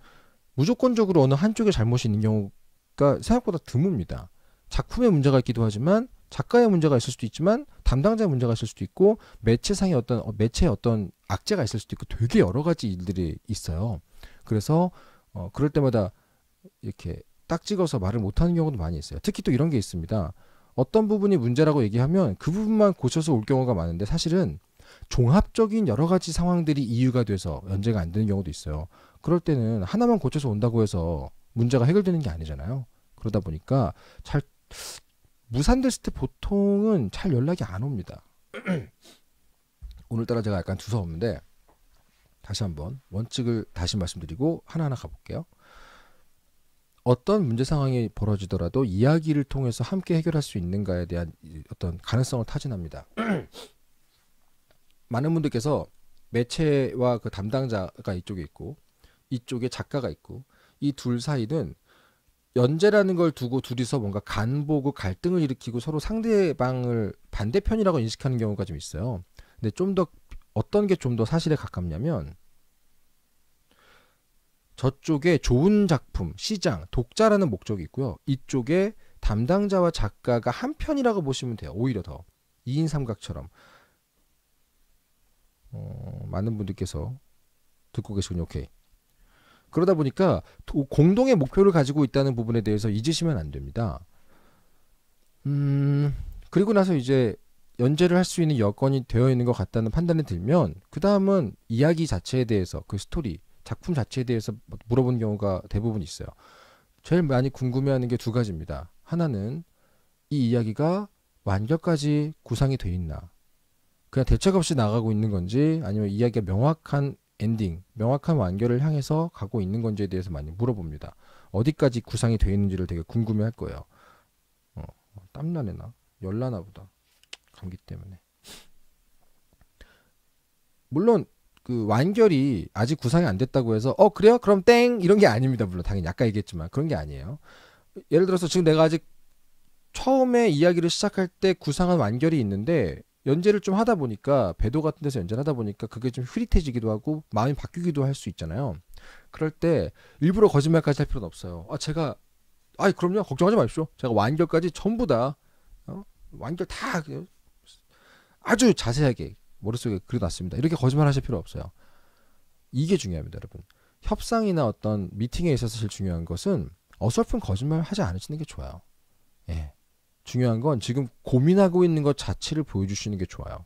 무조건적으로 어느 한쪽의 잘못이 있는 경우가 생각보다 드뭅니다. 작품에 문제가 있기도 하지만 작가의 문제가 있을 수도 있지만 담당자의 문제가 있을 수도 있고 매체상의 어떤 어, 매체의 어떤 악재가 있을 수도 있고 되게 여러 가지 일들이 있어요. 그래서 어 그럴 때마다 이렇게 딱 찍어서 말을 못하는 경우도 많이 있어요. 특히 또 이런 게 있습니다. 어떤 부분이 문제라고 얘기하면 그 부분만 고쳐서 올 경우가 많은데 사실은 종합적인 여러 가지 상황들이 이유가 돼서 연재가 안 되는 경우도 있어요. 그럴 때는 하나만 고쳐서 온다고 해서 문제가 해결되는 게 아니잖아요. 그러다 보니까 잘 무산됐을 때 보통은 잘 연락이 안 옵니다. 오늘따라 제가 약간 두서없는데 다시 한번 원칙을 다시 말씀드리고 하나하나 가볼게요. 어떤 문제 상황이 벌어지더라도 이야기를 통해서 함께 해결할 수 있는가에 대한 어떤 가능성을 타진합니다. 많은 분들께서 매체와 그 담당자가 이쪽에 있고 이쪽에 작가가 있고 이 둘 사이는 연재라는 걸 두고 둘이서 뭔가 간보고 갈등을 일으키고 서로 상대방을 반대편이라고 인식하는 경우가 좀 있어요. 근데 좀 더 어떤 게 좀 더 사실에 가깝냐면 저쪽에 좋은 작품, 시장, 독자라는 목적이 있고요. 이쪽에 담당자와 작가가 한 편이라고 보시면 돼요. 오히려 더 2인 삼각처럼 어, 많은 분들께서 듣고 계시군요. 오케이. 그러다 보니까 도, 공동의 목표를 가지고 있다는 부분에 대해서 잊으시면 안 됩니다. 음, 그리고 나서 이제 연재를 할 수 있는 여건이 되어 있는 것 같다는 판단이 들면 그 다음은 이야기 자체에 대해서 그 스토리 작품 자체에 대해서 뭐 물어본 경우가 대부분 있어요. 제일 많이 궁금해하는 게 두 가지입니다. 하나는 이 이야기가 완결까지 구상이 돼 있나? 그냥 대책 없이 나가고 있는 건지 아니면 이야기가 명확한 엔딩, 명확한 완결을 향해서 가고 있는 건지에 대해서 많이 물어봅니다. 어디까지 구상이 돼 있는지를 되게 궁금해 할 거예요. 어, 땀나네나? 열나나 보다. 감기 때문에. 물론 그 완결이 아직 구상이 안 됐다고 해서 어 그래요? 그럼 땡 이런 게 아닙니다. 물론 당연히 아까 얘기했지만 그런 게 아니에요. 예를 들어서 지금 내가 아직 처음에 이야기를 시작할 때 구상한 완결이 있는데 연재를 좀 하다 보니까 배도 같은 데서 연재를 하다 보니까 그게 좀 흐릿해지기도 하고 마음이 바뀌기도 할 수 있잖아요. 그럴 때 일부러 거짓말까지 할 필요는 없어요. 아 제가 아 그럼요 걱정하지 마십시오. 제가 완결까지 전부 다 어? 완결 다 그 아주 자세하게 머릿속에 그려놨습니다. 이렇게 거짓말 하실 필요 없어요. 이게 중요합니다, 여러분. 협상이나 어떤 미팅에 있어서 제일 중요한 것은 어설픈 거짓말 하지 않으시는 게 좋아요. 예. 중요한 건 지금 고민하고 있는 것 자체를 보여주시는 게 좋아요.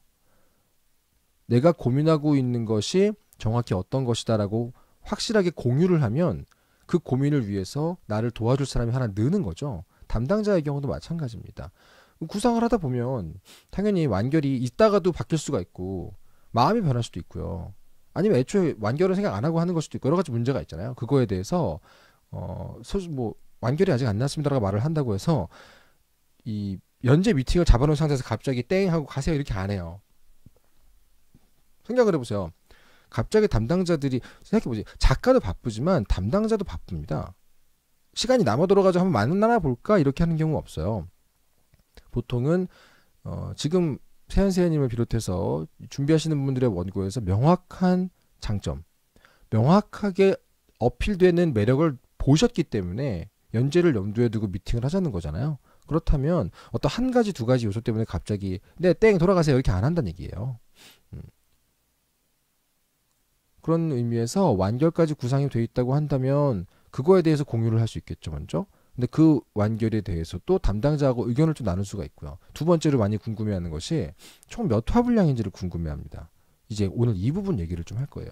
내가 고민하고 있는 것이 정확히 어떤 것이다라고 확실하게 공유를 하면 그 고민을 위해서 나를 도와줄 사람이 하나 느는 거죠. 담당자의 경우도 마찬가지입니다. 구상을 하다 보면 당연히 완결이 있다가도 바뀔 수가 있고 마음이 변할 수도 있고요. 아니면 애초에 완결을 생각 안 하고 하는 것일 수도 있고 여러 가지 문제가 있잖아요. 그거에 대해서 어, 소수 뭐 완결이 아직 안 났습니다라고 말을 한다고 해서 이 연재 미팅을 잡아놓은 상태에서 갑자기 땡 하고 가세요 이렇게 안 해요. 생각을 해보세요. 갑자기 담당자들이 생각해보세요. 작가도 바쁘지만 담당자도 바쁩니다. 시간이 남아 돌아가지고 한번 만나나 볼까 이렇게 하는 경우 없어요. 보통은 어, 지금 세연세연님을 비롯해서 준비하시는 분들의 원고에서 명확한 장점, 명확하게 어필되는 매력을 보셨기 때문에 연재를 염두에 두고 미팅을 하자는 거잖아요. 그렇다면 어떤 한 가지 두 가지 요소 때문에 갑자기 네땡 돌아가세요 이렇게 안 한다는 얘기예요. 음. 그런 의미에서 완결까지 구상이 돼 있다고 한다면 그거에 대해서 공유를 할 수 있겠죠 먼저. 근데 그 완결에 대해서 또 담당자하고 의견을 좀 나눌 수가 있고요. 두 번째로 많이 궁금해하는 것이 총 몇 화 분량인지를 궁금해합니다. 이제 오늘 이 부분 얘기를 좀 할 거예요.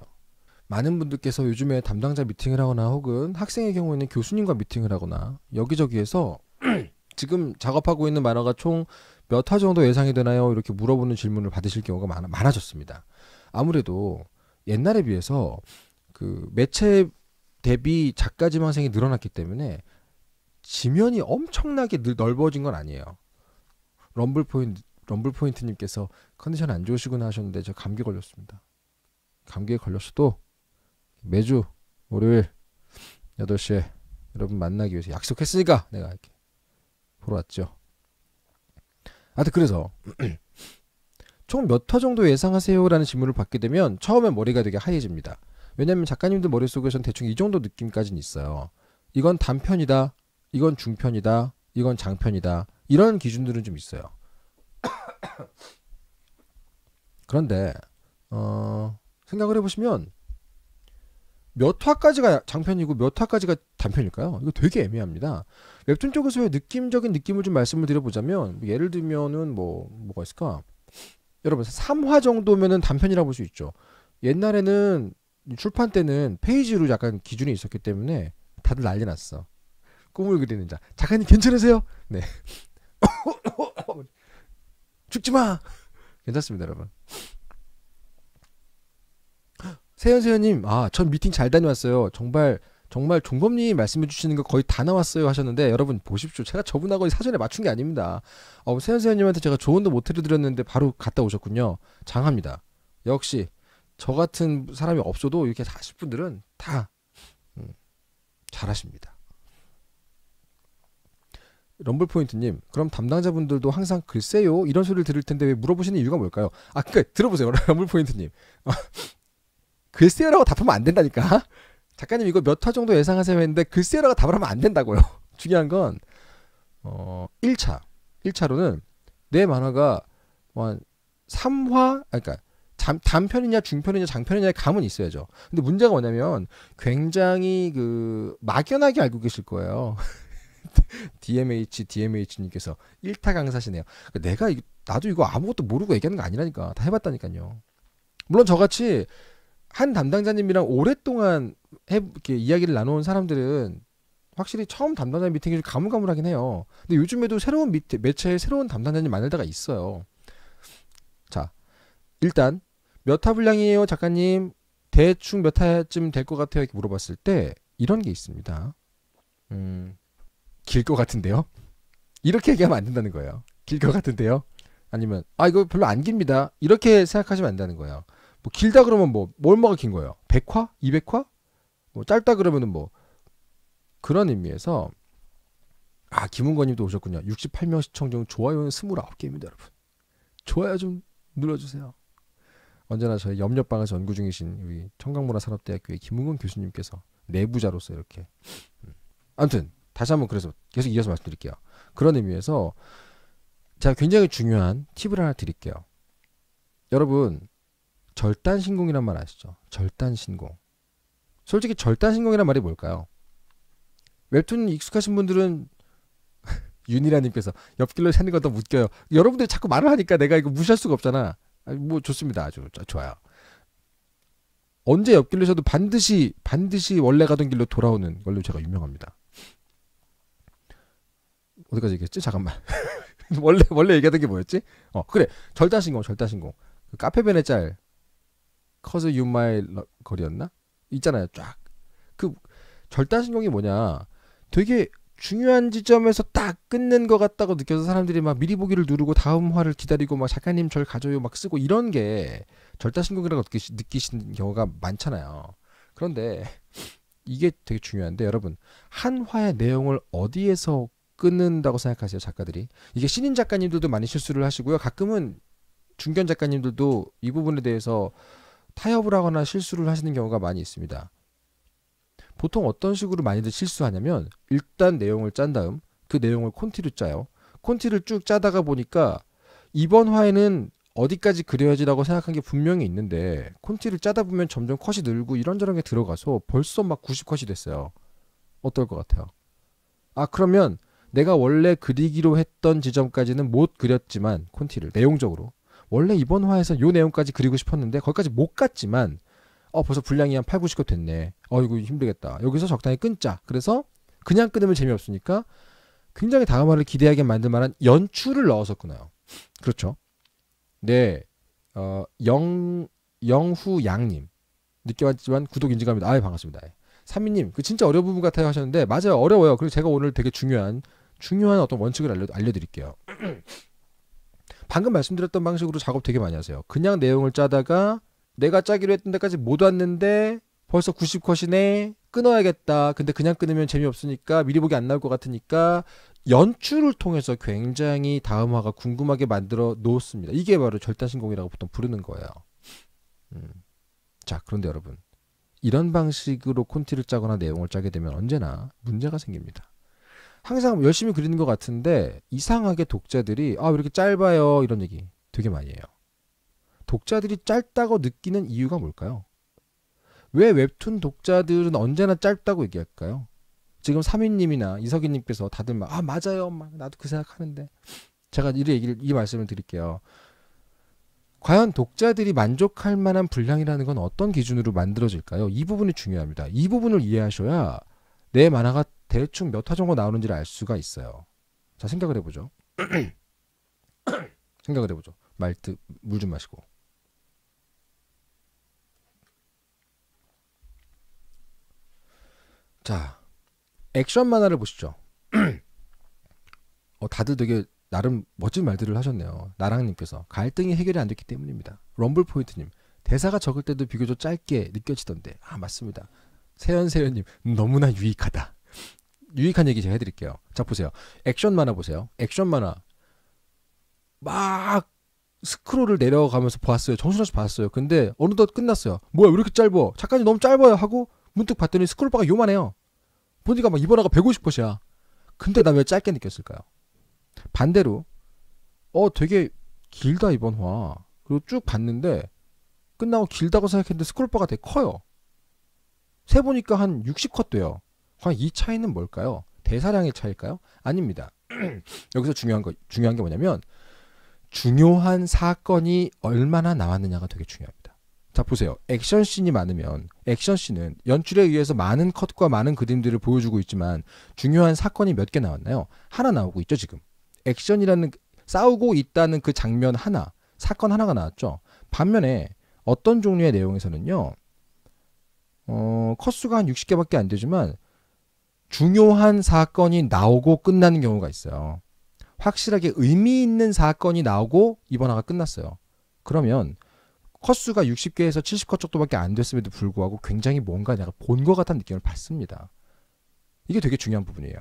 많은 분들께서 요즘에 담당자 미팅을 하거나 혹은 학생의 경우에는 교수님과 미팅을 하거나 여기저기에서 지금 작업하고 있는 만화가 총 몇 화 정도 예상이 되나요? 이렇게 물어보는 질문을 받으실 경우가 많아, 많아졌습니다. 아무래도 옛날에 비해서 그 매체 대비 작가 지망생이 늘어났기 때문에 지면이 엄청나게 넓어진 건 아니에요. 럼블 포인트 럼블 포인트님께서 컨디션 안 좋으시구나 하셨는데 저 감기 걸렸습니다. 감기에 걸렸어도 매주 월요일 8시에 여러분 만나기 위해서 약속했으니까 내가 이렇게 보러 왔죠. 아무튼 그래서 총 몇 화 정도 예상하세요라는 질문을 받게 되면 처음에 머리가 되게 하얘집니다. 왜냐면 작가님들 머릿속에선 대충 이 정도 느낌까지는 있어요. 이건 단편이다. 이건 중편이다, 이건 장편이다 이런 기준들은 좀 있어요. 그런데 어, 생각을 해보시면 몇 화까지가 장편이고 몇 화까지가 단편일까요? 이거 되게 애매합니다. 웹툰 쪽에서의 느낌적인 느낌을 좀 말씀을 드려보자면 예를 들면은 뭐 뭐가 있을까? 여러분 3화 정도면은 단편이라고 볼 수 있죠. 옛날에는 출판 때는 페이지로 약간 기준이 있었기 때문에 다들 난리 났어. 꿈을 그리는 자. 작가님 괜찮으세요? 네. 죽지 마. 괜찮습니다, 여러분. 세연세연님, 아, 전 미팅 잘 다녀왔어요. 정말 정말 종범님 말씀해 주시는 거 거의 다 나왔어요 하셨는데 여러분 보십시오. 제가 저분하고 사전에 맞춘 게 아닙니다. 어, 세연세연님한테 제가 조언도 못 해드렸는데 바로 갔다 오셨군요. 장합니다. 역시 저 같은 사람이 없어도 이렇게 40분들은 다 음, 잘하십니다. 럼블 포인트님, 그럼 담당자분들도 항상 글쎄요 이런 소리를 들을 텐데 왜 물어보시는 이유가 뭘까요? 아, 그니까 들어보세요, 럼블 포인트님. 아, 글쎄요라고 답하면 안 된다니까. 작가님 이거 몇 화 정도 예상하세요 했는데 글쎄요라고 답을 하면 안 된다고요. 중요한 건 어, 1차, 1차로는 내 만화가 뭐한 3화, 아, 그러니까 잠, 단편이냐 중편이냐 장편이냐의 감은 있어야죠. 근데 문제가 뭐냐면 굉장히 그 막연하게 알고 계실 거예요. DMH DMH님께서 1타 강사시네요. 그 내가 나도 이거 아무것도 모르고 얘기하는 거 아니라니까 다 해봤다니까요. 물론 저같이 한 담당자님이랑 오랫동안 해, 이렇게 이야기를 나누는 사람들은 확실히 처음 담당자 미팅이 좀 가물가물하긴 해요. 근데 요즘에도 새로운 미트, 매체에 새로운 담당자님 만날 때가 있어요. 자, 일단 몇 타 분량이에요, 작가님? 대충 몇타쯤될 것 같아요? 이렇게 물어봤을 때 이런 게 있습니다. 음, 길것 같은데요? 이렇게 얘기하면 안 된다는 거예요. 길 것 같은데요? 아니면 아 이거 별로 안 깁니다. 이렇게 생각하시면 안 되는 거예요. 뭐 길다 그러면 뭐 얼마가 긴 거예요? 100화? 200화? 뭐 짧다 그러면은 뭐 그런 의미에서 아 김은건 님도 오셨군요. 68명 시청 중 좋아요는 29개입니다, 여러분. 좋아요 좀 눌러 주세요. 언제나 저희 염려방에서 연구 중이신 우리 청강문화산업대학교의 김은건 교수님께서 내부자로서 이렇게 음. 아무튼 다시 한번 그래서 계속 이어서 말씀드릴게요. 그런 의미에서 제가 굉장히 중요한 팁을 하나 드릴게요. 여러분 절단 신공이란 말 아시죠? 절단 신공. 솔직히 절단 신공이란 말이 뭘까요? 웹툰 익숙하신 분들은 윤이라님께서 옆길로 새는 것도 웃겨요. 여러분들이 자꾸 말을 하니까 내가 이거 무시할 수가 없잖아. 뭐 좋습니다. 아주 좋아요. 언제 옆길로 서도 반드시 반드시 원래 가던 길로 돌아오는 걸로 제가 유명합니다. 어디까지 얘기했지? 잠깐만. 원래 원래 얘기하던 게 뭐였지? 어 그래 절단 신공 절단 신공 그 카페 베의짤 커즈 유마의 거리였나? 있잖아요 쫙그 절단 신공이 뭐냐? 되게 중요한 지점에서 딱 끊는 것 같다고 느껴서 사람들이 막 미리 보기를 누르고 다음 화를 기다리고 막 작가님 절 가져요 막 쓰고 이런 게 절단 신공이라고 느끼시, 느끼시는 경우가 많잖아요. 그런데 이게 되게 중요한데 여러분 한 화의 내용을 어디에서 끊는다고 생각하세요 작가들이 이게 신인 작가님들도 많이 실수를 하시고요 가끔은 중견 작가님들도 이 부분에 대해서 타협을 하거나 실수를 하시는 경우가 많이 있습니다 보통 어떤 식으로 많이들 실수하냐면 일단 내용을 짠 다음 그 내용을 콘티로 짜요 콘티를 쭉 짜다가 보니까 이번 화에는 어디까지 그려야지라고 생각한 게 분명히 있는데 콘티를 짜다 보면 점점 컷이 늘고 이런저런 게 들어가서 벌써 막 90컷이 됐어요. 어떨 것 같아요? 아 그러면 내가 원래 그리기로 했던 지점까지는 못 그렸지만 콘티를 내용적으로 원래 이번 화에서 요 내용까지 그리고 싶었는데 거기까지 못 갔지만 어 벌써 분량이 한 8, 90개 됐네. 어 이거 힘들겠다. 여기서 적당히 끊자. 그래서 그냥 끊으면 재미없으니까 굉장히 다음 화를 기대하게 만들 만한 연출을 넣어서 끊어요. 그렇죠. 네. 어, 영 영후 양님 늦게 왔지만 구독 인증합니다. 아예 반갑습니다. 삼미님, 그 진짜 어려운 부분 같아요 하셨는데 맞아요 어려워요. 그리고 제가 오늘 되게 중요한 중요한 어떤 원칙을 알려, 알려드릴게요. 방금 말씀드렸던 방식으로 작업 되게 많이 하세요. 그냥 내용을 짜다가 내가 짜기로 했던 데까지 못 왔는데 벌써 90컷이네 끊어야겠다 근데 그냥 끊으면 재미없으니까 미리 보기 안 나올 것 같으니까 연출을 통해서 굉장히 다음화가 궁금하게 만들어 놓습니다 이게 바로 절단신공이라고 보통 부르는 거예요 음. 자 그런데 여러분 이런 방식으로 콘티를 짜거나 내용을 짜게 되면 언제나 문제가 생깁니다 항상 열심히 그리는 것 같은데 이상하게 독자들이 아 왜 이렇게 짧아요 이런 얘기 되게 많이 해요. 독자들이 짧다고 느끼는 이유가 뭘까요? 왜 웹툰 독자들은 언제나 짧다고 얘기할까요? 지금 3인님이나 이석희님께서 다들 막, 아, 맞아요. 막, 나도 그 생각하는데. 제가 이 얘기를, 이 말씀을 드릴게요. 과연 독자들이 만족할 만한 분량이라는 건 어떤 기준으로 만들어질까요? 이 부분이 중요합니다. 이 부분을 이해하셔야 내 만화가 대충 몇 화 정도 나오는지를 알 수가 있어요. 자 생각을 해보죠. 생각을 해보죠. 말트 물좀 마시고. 자 액션 만화를 보시죠. 어, 다들 되게 나름 멋진 말들을 하셨네요. 나랑님께서 갈등이 해결이 안 됐기 때문입니다. 럼블 포인트님 대사가 적을 때도 비교적 짧게 느껴지던데 아 맞습니다. 세연세연님 너무나 유익하다. 유익한 얘기 제가 해드릴게요. 자 보세요. 액션 만화 보세요. 액션 만화 막 스크롤을 내려가면서 봤어요. 정신없이 봤어요. 근데 어느덧 끝났어요. 뭐야 왜 이렇게 짧아? 작가님 너무 짧아요 하고 문득 봤더니 스크롤바가 요만해요. 보니까 막 이번화가 150컷이야. 근데 나 왜 짧게 느꼈을까요? 반대로 어 되게 길다 이번 화. 그리고 쭉 봤는데 끝나고 길다고 생각했는데 스크롤바가 되게 커요. 세보니까 한 60컷 돼요. 과연 이 차이는 뭘까요? 대사량의 차이일까요? 아닙니다. 여기서 중요한 거 중요한 게 뭐냐면 중요한 사건이 얼마나 나왔느냐가 되게 중요합니다. 자 보세요. 액션 씬이 많으면 액션 씬은 연출에 의해서 많은 컷과 많은 그림들을 보여주고 있지만 중요한 사건이 몇 개 나왔나요? 하나 나오고 있죠 지금. 액션이라는 그, 싸우고 있다는 그 장면 하나 사건 하나가 나왔죠. 반면에 어떤 종류의 내용에서는요 어, 컷수가 한 60개밖에 안 되지만 중요한 사건이 나오고 끝나는 경우가 있어요. 확실하게 의미 있는 사건이 나오고 이번화가 끝났어요. 그러면 컷수가 60개에서 70컷 정도밖에 안 됐음에도 불구하고 굉장히 뭔가 내가 본 것 같은 느낌을 받습니다. 이게 되게 중요한 부분이에요.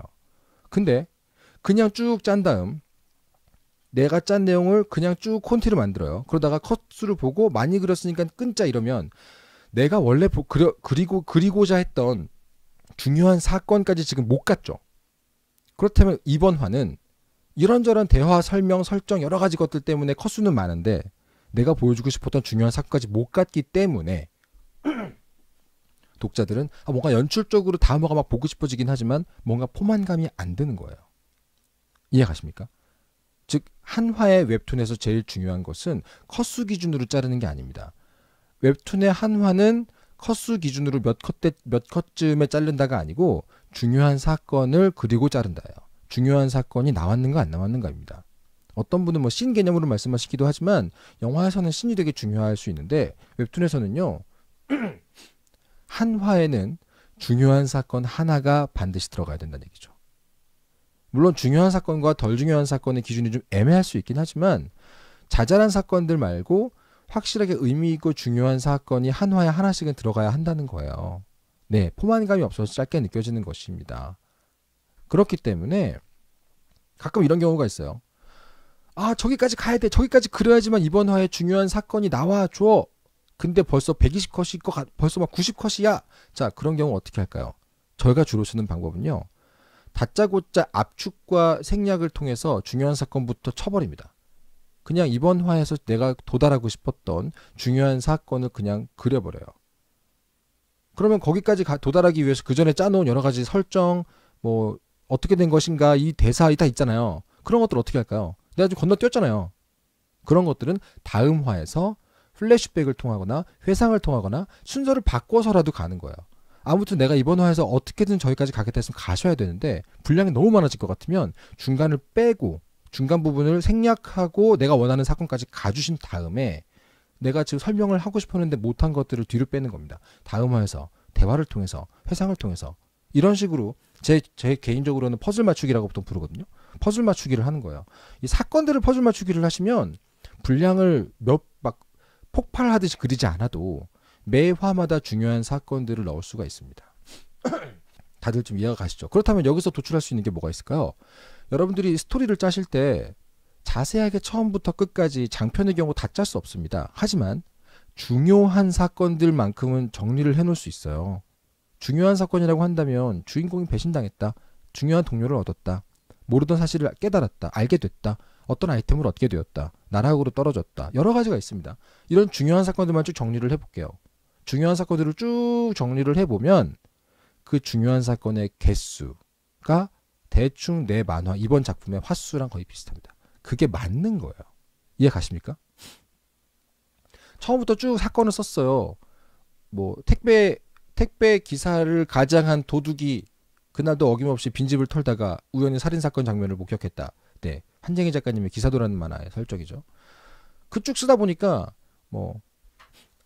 근데 그냥 쭉 짠 다음 내가 짠 내용을 그냥 쭉 콘티로 만들어요. 그러다가 컷수를 보고 많이 그렸으니까 끊자 이러면 내가 원래 보, 그려, 그리고 그리고자 했던 중요한 사건까지 지금 못 갔죠. 그렇다면 이번 화는 이런저런 대화 설명 설정 여러 가지 것들 때문에 컷수는 많은데 내가 보여주고 싶었던 중요한 사건까지 못 갔기 때문에 독자들은 아, 뭔가 연출적으로 다음 화가 막 보고 싶어지긴 하지만 뭔가 포만감이 안 드는 거예요. 이해가십니까? 즉, 한 화의 웹툰에서 제일 중요한 것은 컷수 기준으로 자르는 게 아닙니다. 웹툰의 한화는 컷수 기준으로 몇 컷대 몇 컷쯤에 자른다가 아니고 중요한 사건을 그리고 자른다예요. 중요한 사건이 나왔는가 안 나왔는가입니다. 어떤 분은 뭐 신 개념으로 말씀하시기도 하지만 영화에서는 신이 되게 중요할 수 있는데 웹툰에서는요 한화에는 중요한 사건 하나가 반드시 들어가야 된다는 얘기죠. 물론 중요한 사건과 덜 중요한 사건의 기준이 좀 애매할 수 있긴 하지만 자잘한 사건들 말고 확실하게 의미 있고 중요한 사건이 한화에 하나씩은 들어가야 한다는 거예요. 네, 포만감이 없어서 짧게 느껴지는 것입니다. 그렇기 때문에 가끔 이런 경우가 있어요. 아, 저기까지 가야 돼. 저기까지 그려야지만 이번 화에 중요한 사건이 나와줘. 근데 벌써 120컷일 것 같, 벌써 막 90컷이야. 자, 그런 경우 어떻게 할까요? 저희가 주로 쓰는 방법은요. 다짜고짜 압축과 생략을 통해서 중요한 사건부터 쳐버립니다. 그냥 이번 화에서 내가 도달하고 싶었던 중요한 사건을 그냥 그려버려요. 그러면 거기까지 도달하기 위해서 그 전에 짜놓은 여러 가지 설정, 뭐 어떻게 된 것인가 이 대사 이 다 있잖아요. 그런 것들 어떻게 할까요? 내가 좀 건너뛰었잖아요. 그런 것들은 다음 화에서 플래시백을 통하거나 회상을 통하거나 순서를 바꿔서라도 가는 거예요. 아무튼 내가 이번 화에서 어떻게든 저기까지 가겠다 했으면 가셔야 되는데 분량이 너무 많아질 것 같으면 중간을 빼고 중간 부분을 생략하고 내가 원하는 사건까지 가주신 다음에 내가 지금 설명을 하고 싶었는데 못한 것들을 뒤로 빼는 겁니다. 다음화에서 대화를 통해서 회상을 통해서 이런 식으로 제, 제 개인적으로는 퍼즐 맞추기라고 보통 부르거든요. 퍼즐 맞추기를 하는 거예요. 이 사건들을 퍼즐 맞추기를 하시면 분량을 몇 막 폭발하듯이 그리지 않아도 매 화마다 중요한 사건들을 넣을 수가 있습니다. 다들 좀 이해가 가시죠? 그렇다면 여기서 도출할 수 있는 게 뭐가 있을까요? 여러분들이 스토리를 짜실 때 자세하게 처음부터 끝까지 장편의 경우 다 짤 수 없습니다. 하지만 중요한 사건들만큼은 정리를 해놓을 수 있어요. 중요한 사건이라고 한다면 주인공이 배신당했다. 중요한 동료를 얻었다. 모르던 사실을 깨달았다. 알게 됐다. 어떤 아이템을 얻게 되었다. 나락으로 떨어졌다. 여러 가지가 있습니다. 이런 중요한 사건들만 쭉 정리를 해볼게요. 중요한 사건들을 쭉 정리를 해보면 그 중요한 사건의 개수가 대충 내 만화 이번 작품의 화수랑 거의 비슷합니다. 그게 맞는 거예요. 이해 가십니까? 처음부터 쭉 사건을 썼어요. 뭐 택배 택배 기사를 가장한 도둑이 그날도 어김없이 빈집을 털다가 우연히 살인 사건 장면을 목격했다. 네, 한쟁희 작가님의 기사도라는 만화의 설정이죠. 그 쭉 쓰다 보니까 뭐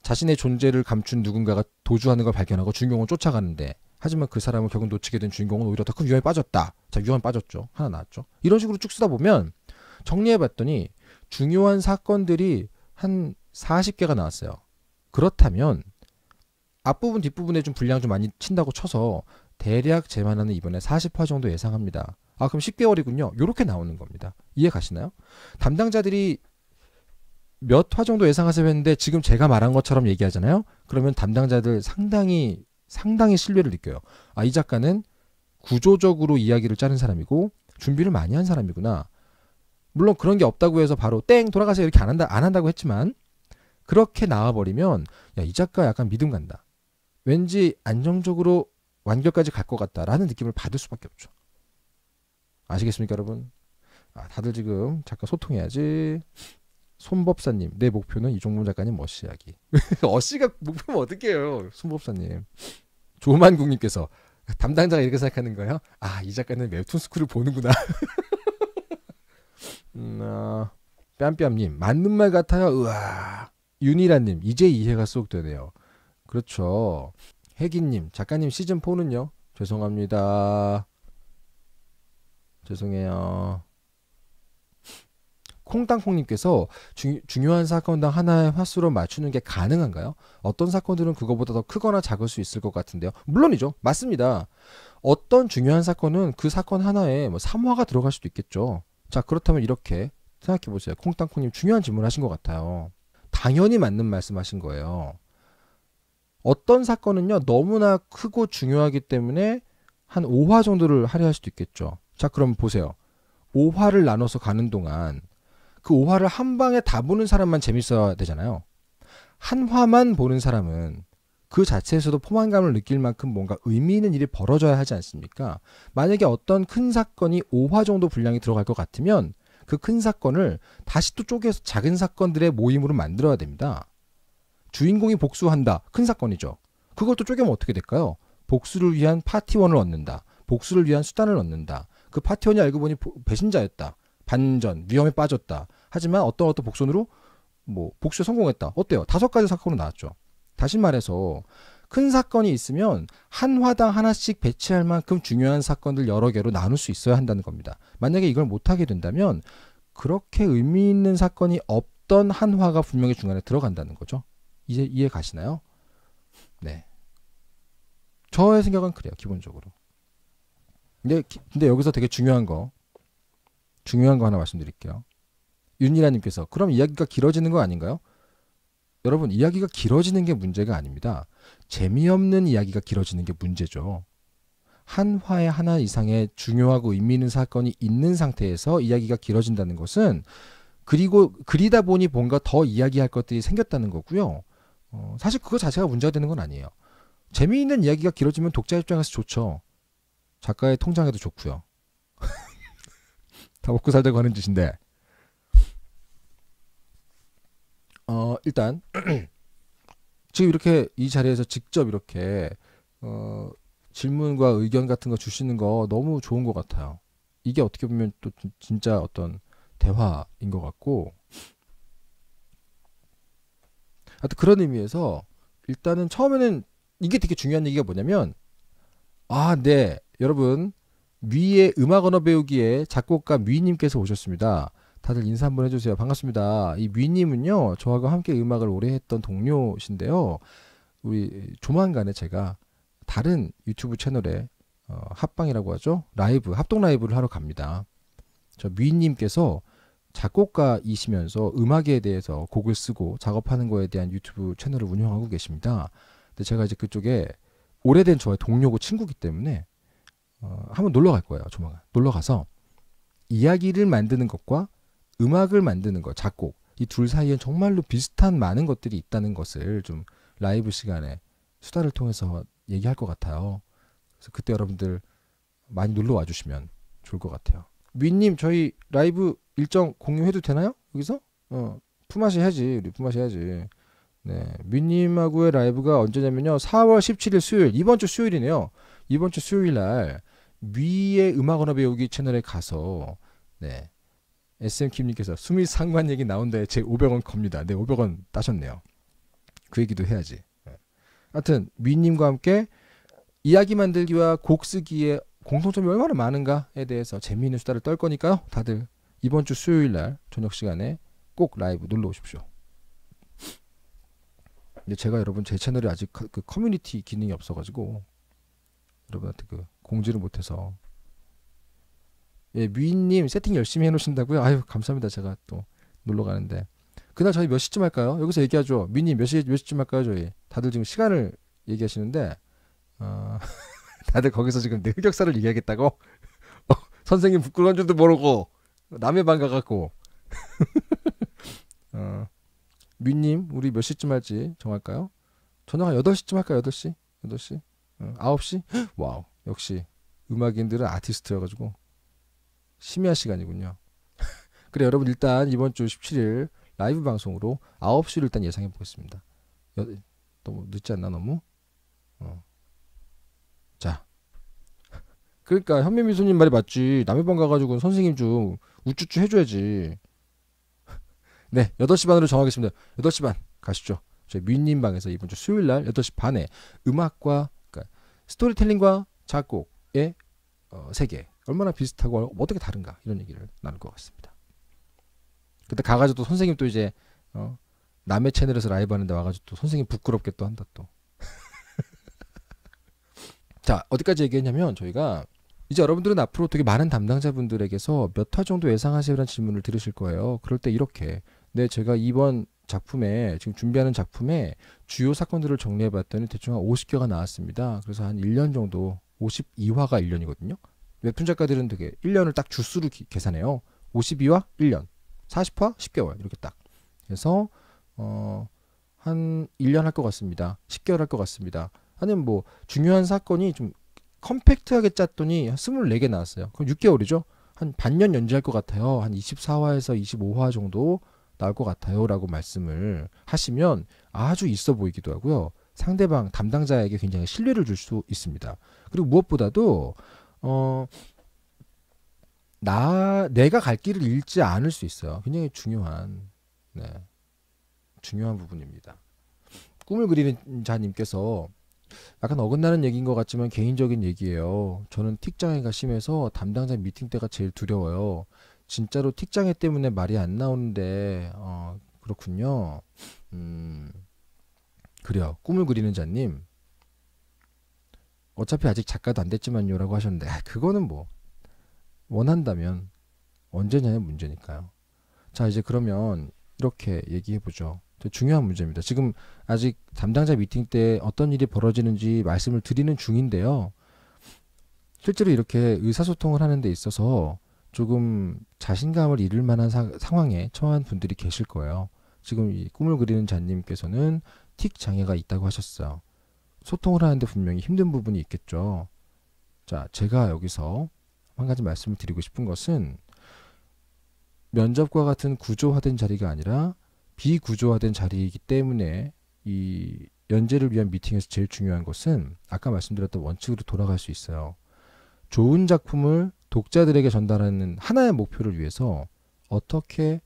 자신의 존재를 감춘 누군가가 도주하는 걸 발견하고 중용을 쫓아가는데 하지만 그 사람을 결국 놓치게 된 주인공은 오히려 더 큰 위험에 빠졌다. 자, 위험에 빠졌죠. 하나 나왔죠. 이런 식으로 쭉 쓰다 보면 정리해 봤더니 중요한 사건들이 한 40개가 나왔어요. 그렇다면 앞부분 뒷부분에 좀 분량 좀 많이 친다고 쳐서 대략 제만하는 이번에 40화 정도 예상합니다. 아 그럼 10개월이군요. 이렇게 나오는 겁니다. 이해 가시나요? 담당자들이 몇 화 정도 예상하세요 했는데 지금 제가 말한 것처럼 얘기하잖아요. 그러면 담당자들 상당히 상당히 신뢰를 느껴요. 아, 이 작가는 구조적으로 이야기를 짜는 사람이고 준비를 많이 한 사람이구나. 물론 그런 게 없다고 해서 바로 땡 돌아가서 이렇게 안 한다 안 한다고 했지만 그렇게 나와 버리면 야, 이 작가 약간 믿음 간다. 왠지 안정적으로 완결까지 갈 것 같다라는 느낌을 받을 수밖에 없죠. 아시겠습니까, 여러분? 아, 다들 지금 작가 소통해야지. 손법사님, 내 목표는 이종문 작가님 어씨 이야기. 어씨가 목표면 어떡해요, 손법사님. 조만국님께서 담당자가 이렇게 생각하는 거예요. 아, 이 작가는 웹툰 스쿨을 보는구나. 음, 어, 뺨뺨님, 맞는 말 같아요. 우와. 윤이라님, 이제 이해가 쏙 되네요. 그렇죠. 혜기님, 작가님 시즌4는요? 죄송합니다. 죄송해요. 콩땅콩님께서 중, 요한 사건당 하나의 화수로 맞추는 게 가능한가요? 어떤 사건들은 그거보다 더 크거나 작을 수 있을 것 같은데요. 물론이죠. 맞습니다. 어떤 중요한 사건은 그 사건 하나에 뭐 3화가 들어갈 수도 있겠죠. 자, 그렇다면 이렇게 생각해 보세요. 콩땅콩님 중요한 질문 하신 것 같아요. 당연히 맞는 말씀 하신 거예요. 어떤 사건은요, 너무나 크고 중요하기 때문에 한 5화 정도를 할애할 수도 있겠죠. 자, 그럼 보세요. 5화를 나눠서 가는 동안 그 5화를 한 방에 다 보는 사람만 재밌어야 되잖아요. 한 화만 보는 사람은 그 자체에서도 포만감을 느낄 만큼 뭔가 의미 있는 일이 벌어져야 하지 않습니까? 만약에 어떤 큰 사건이 5화 정도 분량이 들어갈 것 같으면 그 큰 사건을 다시 또 쪼개서 작은 사건들의 모임으로 만들어야 됩니다. 주인공이 복수한다. 큰 사건이죠. 그걸 또 쪼개면 어떻게 될까요? 복수를 위한 파티원을 얻는다. 복수를 위한 수단을 얻는다. 그 파티원이 알고 보니 배신자였다. 반전, 위험에 빠졌다. 하지만 어떤 어떤 복선으로 뭐 복수에 성공했다. 어때요? 다섯 가지 사건으로 나왔죠. 다시 말해서 큰 사건이 있으면 한 화당 하나씩 배치할 만큼 중요한 사건들 여러 개로 나눌 수 있어야 한다는 겁니다. 만약에 이걸 못하게 된다면 그렇게 의미 있는 사건이 없던 한 화가 분명히 중간에 들어간다는 거죠. 이제 이해 가시나요? 네. 저의 생각은 그래요, 기본적으로. 근데, 근데 여기서 되게 중요한 거, 중요한 거 하나 말씀드릴게요. 윤이라님께서 그럼 이야기가 길어지는 거 아닌가요? 여러분 이야기가 길어지는 게 문제가 아닙니다. 재미없는 이야기가 길어지는 게 문제죠. 한 화에 하나 이상의 중요하고 의미 있는 사건이 있는 상태에서 이야기가 길어진다는 것은 그리고 그리다 보니 뭔가 더 이야기할 것들이 생겼다는 거고요. 어, 사실 그거 자체가 문제가 되는 건 아니에요. 재미있는 이야기가 길어지면 독자 입장에서 좋죠. 작가의 통장에도 좋고요. 다 먹고 살자고 하는 짓인데 어, 일단 지금 이렇게 이 자리에서 직접 이렇게 어, 질문과 의견 같은 거 주시는 거 너무 좋은 것 같아요. 이게 어떻게 보면 또 진짜 어떤 대화인 것 같고 하여튼 그런 의미에서 일단은 처음에는 이게 되게 중요한 얘기가 뭐냐면 아 네 여러분 위에 음악 언어 배우기에 작곡가 미님께서 오셨습니다. 다들 인사 한번 해주세요. 반갑습니다. 이 위님은요, 저하고 함께 음악을 오래 했던 동료신데요. 우리 조만간에 제가 다른 유튜브 채널에 어, 합방이라고 하죠. 라이브, 합동 라이브를 하러 갑니다. 저 위님께서 작곡가이시면서 음악에 대해서 곡을 쓰고 작업하는 거에 대한 유튜브 채널을 운영하고 계십니다. 근데 제가 이제 그쪽에 오래된 저의 동료고 친구기 때문에 어, 한번 놀러 갈 거예요. 조만간 놀러 가서 이야기를 만드는 것과 음악을 만드는 것, 작곡 이 둘 사이엔 정말로 비슷한 많은 것들이 있다는 것을 좀 라이브 시간에 수다를 통해서 얘기할 것 같아요. 그래서 그때 여러분들 많이 놀러 와주시면 좋을 것 같아요. 윈님 저희 라이브 일정 공유해도 되나요? 여기서? 어, 품앗이 해야지. 우리 품앗이 해야지. 네. 윈님하고의 라이브가 언제냐면요. 4월 17일 수요일, 이번 주 수요일이네요. 이번 주 수요일 날, 위의 음악언어 배우기 채널에 가서, 네. SM킴님께서 숨이 상관 얘기 나온다에 제 500원 겁니다. 네, 500원 따셨네요. 그 얘기도 해야지. 네. 하여튼 위님과 함께 이야기 만들기와 곡 쓰기에 공통점이 얼마나 많은가에 대해서 재미있는 수다를 떨 거니까요. 다들 이번 주 수요일 날 저녁 시간에 꼭 라이브 놀러 오십시오. 근데 제가 여러분 제 채널이 아직 그 커뮤니티 기능이 없어가지고 여러분한테 그 공지를 못해서 예, 뮤인님 세팅 열심히 해놓으신다고요? 아유 감사합니다. 제가 또 놀러 가는데 그날 저희 몇 시쯤 할까요? 여기서 얘기하죠. 뮤인님 몇, 시, 몇 시쯤 할까요? 저희 다들 지금 시간을 얘기하시는데 어, 다들 거기서 지금 내 흑역사를 얘기하겠다고 어, 선생님 부끄러운 줄도 모르고 남의 반 가갖고 어, 뮤님 우리 몇 시쯤 할지 정할까요? 저녁 한 8시쯤 할까요? 8시? 8시? 어, 9시? 와우 역시 음악인들은 아티스트여가지고 심야 시간이군요. 그래 여러분 일단 이번 주 17일 라이브 방송으로 9시를 일단 예상해 보겠습니다. 여, 너무 늦지 않나 너무? 어. 자. 그러니까 현미미소님 말이 맞지. 남해방 가가지고 선생님 좀 우쭈쭈 해줘야지. 네, 8시 반으로 정하겠습니다. 8시 반 가시죠. 저희 뮤님 방에서 이번 주 수요일 날 8시 반에 음악과 그러니까 스토리텔링과 작곡의 어, 세계 얼마나 비슷하고 어떻게 다른가 이런 얘기를 나눌 것 같습니다. 그때 가가지고 또 선생님 또 이제 어, 남의 채널에서 라이브 하는데 와가지고 또 선생님 부끄럽게 또 한다 또. 자 어디까지 얘기했냐면 저희가 이제 여러분들은 앞으로 되게 많은 담당자분들에게서 몇 화 정도 예상하시라는 질문을 들으실 거예요. 그럴 때 이렇게 네 제가 이번 작품에 지금 준비하는 작품에 주요 사건들을 정리해 봤더니 대충 한 50개가 나왔습니다. 그래서 한 1년 정도 52화가 1년이거든요. 웹툰 작가들은 되게 1년을 딱 주수로 기, 계산해요. 52화 1년, 40화 10개월 이렇게 딱. 그래서 어, 한 1년 할 것 같습니다. 10개월 할 것 같습니다. 하는 뭐 중요한 사건이 좀 컴팩트하게 짰더니 24개 나왔어요. 그럼 6개월이죠. 한 반년 연재할 것 같아요. 한 24화에서 25화 정도 나올 것 같아요. 라고 말씀을 하시면 아주 있어 보이기도 하고요. 상대방 담당자에게 굉장히 신뢰를 줄 수 있습니다. 그리고 무엇보다도 어, 나, 내가 갈 길을 잃지 않을 수 있어요. 굉장히 중요한, 네. 중요한 부분입니다. 꿈을 그리는 자님께서 약간 어긋나는 얘기인 것 같지만 개인적인 얘기예요. 저는 틱장애가 심해서 담당자 미팅 때가 제일 두려워요. 진짜로 틱장애 때문에 말이 안 나오는데 어, 그렇군요. 음, 그래요. 꿈을 그리는 자님 어차피 아직 작가도 안 됐지만요 라고 하셨는데 아, 그거는 뭐 원한다면 언제냐의 문제니까요. 자 이제 그러면 이렇게 얘기해 보죠. 중요한 문제입니다. 지금 아직 담당자 미팅 때 어떤 일이 벌어지는지 말씀을 드리는 중인데요. 실제로 이렇게 의사소통을 하는 데 있어서 조금 자신감을 잃을 만한 사, 상황에 처한 분들이 계실 거예요. 지금 이 꿈을 그리는 자님께서는 틱 장애가 있다고 하셨어요. 소통을 하는데 분명히 힘든 부분이 있겠죠. 자, 제가 여기서 한 가지 말씀을 드리고 싶은 것은 면접과 같은 구조화된 자리가 아니라 비구조화된 자리이기 때문에 이 연재를 위한 미팅에서 제일 중요한 것은 아까 말씀드렸던 원칙으로 돌아갈 수 있어요. 좋은 작품을 독자들에게 전달하는 하나의 목표를 위해서 어떻게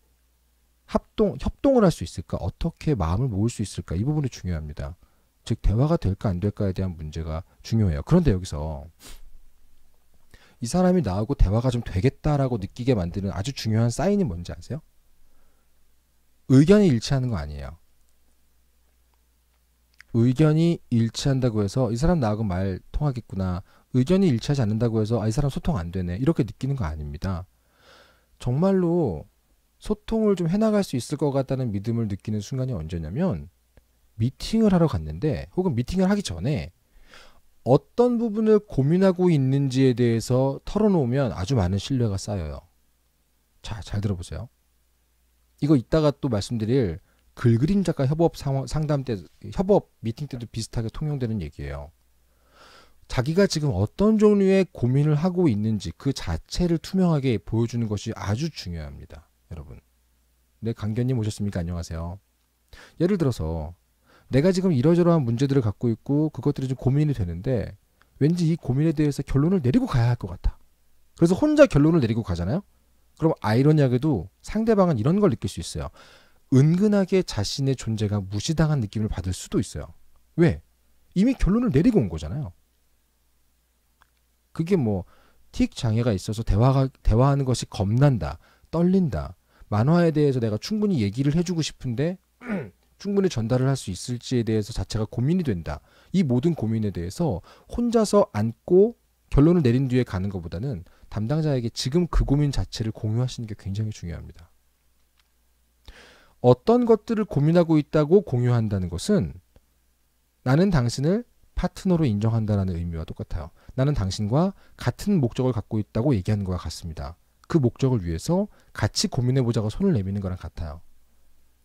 합동, 협동을 할 수 있을까? 어떻게 마음을 모을 수 있을까? 이 부분이 중요합니다. 즉 대화가 될까 안 될까에 대한 문제가 중요해요. 그런데 여기서 이 사람이 나하고 대화가 좀 되겠다라고 느끼게 만드는 아주 중요한 사인이 뭔지 아세요? 의견이 일치하는 거 아니에요. 의견이 일치한다고 해서 이 사람 나하고 말 통하겠구나. 의견이 일치하지 않는다고 해서 아, 이 사람 소통 안 되네. 이렇게 느끼는 거 아닙니다. 정말로 소통을 좀 해나갈 수 있을 것 같다는 믿음을 느끼는 순간이 언제냐면 미팅을 하러 갔는데 혹은 미팅을 하기 전에 어떤 부분을 고민하고 있는지에 대해서 털어놓으면 아주 많은 신뢰가 쌓여요. 자, 잘 들어보세요. 이거 이따가 또 말씀드릴 글그림 작가 협업 상담 때, 협업 미팅 때도 비슷하게 통용되는 얘기예요. 자기가 지금 어떤 종류의 고민을 하고 있는지 그 자체를 투명하게 보여주는 것이 아주 중요합니다. 여러분. 네, 강견님 오셨습니까? 안녕하세요. 예를 들어서 내가 지금 이러저러한 문제들을 갖고 있고 그것들이 좀 고민이 되는데 왠지 이 고민에 대해서 결론을 내리고 가야 할 것 같아. 그래서 혼자 결론을 내리고 가잖아요. 그럼 아이러니하게도 상대방은 이런 걸 느낄 수 있어요. 은근하게 자신의 존재가 무시당한 느낌을 받을 수도 있어요. 왜? 이미 결론을 내리고 온 거잖아요. 그게 뭐, 틱 장애가 있어서 대화가, 대화하는 것이 겁난다, 떨린다, 만화에 대해서 내가 충분히 얘기를 해주고 싶은데, 충분히 전달을 할 수 있을지에 대해서 자체가 고민이 된다. 이 모든 고민에 대해서 혼자서 안고 결론을 내린 뒤에 가는 것보다는 담당자에게 지금 그 고민 자체를 공유하시는 게 굉장히 중요합니다. 어떤 것들을 고민하고 있다고 공유한다는 것은 나는 당신을 파트너로 인정한다라는 의미와 똑같아요. 나는 당신과 같은 목적을 갖고 있다고 얘기하는 것과 같습니다. 그 목적을 위해서 같이 고민해보자고 손을 내미는 거랑 같아요.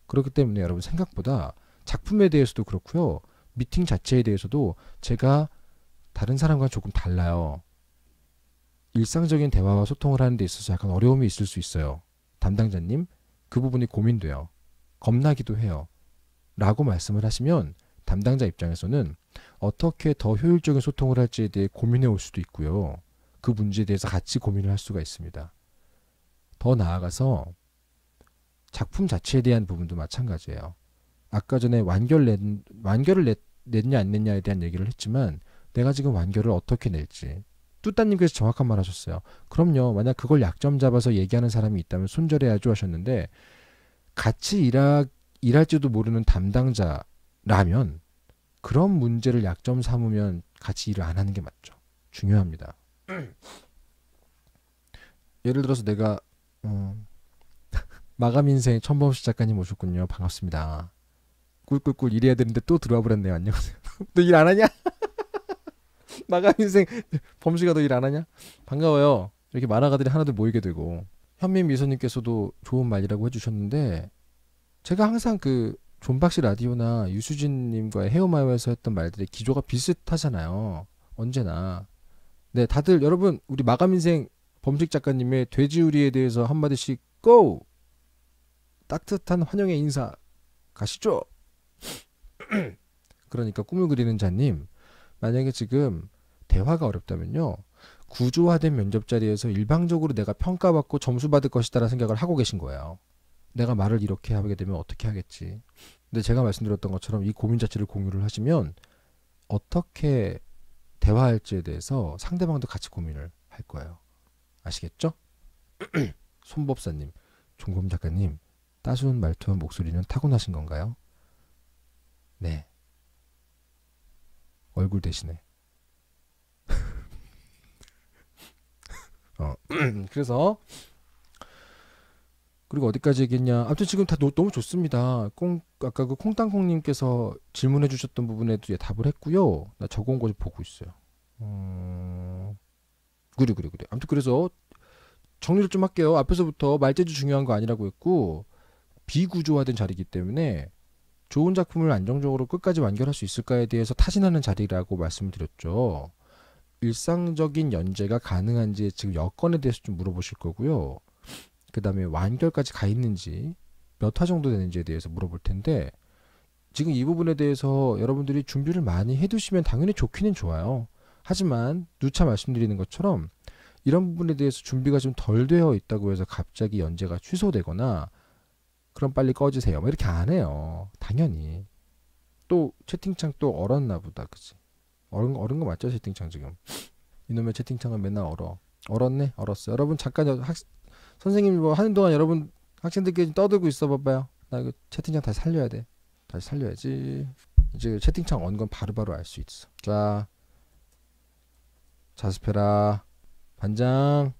그렇기 때문에 여러분 생각보다 작품에 대해서도 그렇고요. 미팅 자체에 대해서도 제가 다른 사람과 조금 달라요. 일상적인 대화와 소통을 하는 데 있어서 약간 어려움이 있을 수 있어요. 담당자님, 그 부분이 고민돼요. 겁나기도 해요. 라고 말씀을 하시면 담당자 입장에서는 어떻게 더 효율적인 소통을 할지에 대해 고민해 올 수도 있고요. 그 문제에 대해서 같이 고민을 할 수가 있습니다. 더 나아가서 작품 자체에 대한 부분도 마찬가지예요. 아까 전에 완결 냈, 완결을 냈, 냈냐 안 냈냐에 대한 얘기를 했지만 내가 지금 완결을 어떻게 낼지 뚜따님께서 정확한 말 하셨어요. 그럼요. 만약 그걸 약점 잡아서 얘기하는 사람이 있다면 손절해야죠 하셨는데 같이 일하, 일할지도 모르는 담당자라면 그런 문제를 약점 삼으면 같이 일을 안 하는 게 맞죠. 중요합니다. 음. 예를 들어서 내가 어, 마감 인생 천범수 작가님 오셨군요. 반갑습니다. 꿀꿀꿀 일해야 되는데 또 들어와 버렸네요. 안녕하세요. 너일안 하냐? 마감 인생 범수가 너일안 하냐? 반가워요. 이렇게 만화가들이 하나둘 모이게 되고 현민 미소님께서도 좋은 말이라고 해주셨는데 제가 항상 그 존박씨 라디오나 유수진님과의 헤어마요에서 했던 말들의 기조가 비슷하잖아요. 언제나. 네, 다들 여러분 우리 마감 인생 범식 작가님의 돼지우리에 대해서 한마디씩 고! 따뜻한 환영의 인사 가시죠. 그러니까 꿈을 그리는 자님, 만약에 지금 대화가 어렵다면요. 구조화된 면접 자리에서 일방적으로 내가 평가받고 점수 받을 것이다라는 생각을 하고 계신 거예요. 내가 말을 이렇게 하게 되면 어떻게 하겠지. 근데 제가 말씀드렸던 것처럼 이 고민 자체를 공유를 하시면 어떻게 대화할지에 대해서 상대방도 같이 고민을 할 거예요. 아시겠죠? 손법사님, 종검 작가님, 따스운 말투와 목소리는 타고나신 건가요? 네. 얼굴 대신에. 어. 그래서 그리고 어디까지 얘기했냐. 아무튼 지금 다 노, 너무 좋습니다. 콩 아까 그 콩땅콩님께서 질문해주셨던 부분에도 예, 답을 했고요. 나 적어온 거 보고 있어요. 음... 그래 그래 그래. 아무튼 그래서 정리를 좀 할게요. 앞에서부터 말재주 중요한 거 아니라고 했고 비구조화된 자리이기 때문에 좋은 작품을 안정적으로 끝까지 완결할 수 있을까에 대해서 타진하는 자리라고 말씀드렸죠. 일상적인 연재가 가능한지 지금 여건에 대해서 좀 물어보실 거고요. 그 다음에 완결까지 가 있는지 몇 화 정도 되는지에 대해서 물어볼 텐데 지금 이 부분에 대해서 여러분들이 준비를 많이 해두시면 당연히 좋기는 좋아요. 하지만 누차 말씀드리는 것처럼 이런 부분에 대해서 준비가 좀 덜 되어 있다고 해서 갑자기 연재가 취소되거나 그럼 빨리 꺼주세요. 뭐 이렇게 안 해요. 당연히. 또 채팅창 또 얼었나 보다. 그치? 얼은, 얼은 거 맞죠? 채팅창 지금. 이놈의 채팅창은 맨날 얼어. 얼었네? 얼었어. 여러분 잠깐 학, 선생님 이뭐 하는 동안 여러분 학생들끼리 떠들고 있어 봐봐요. 나 이거 채팅창 다시 살려야 돼. 다시 살려야지. 이제 채팅창 언건 바로바로 알 수 있어. 자. 자습해라. 반장.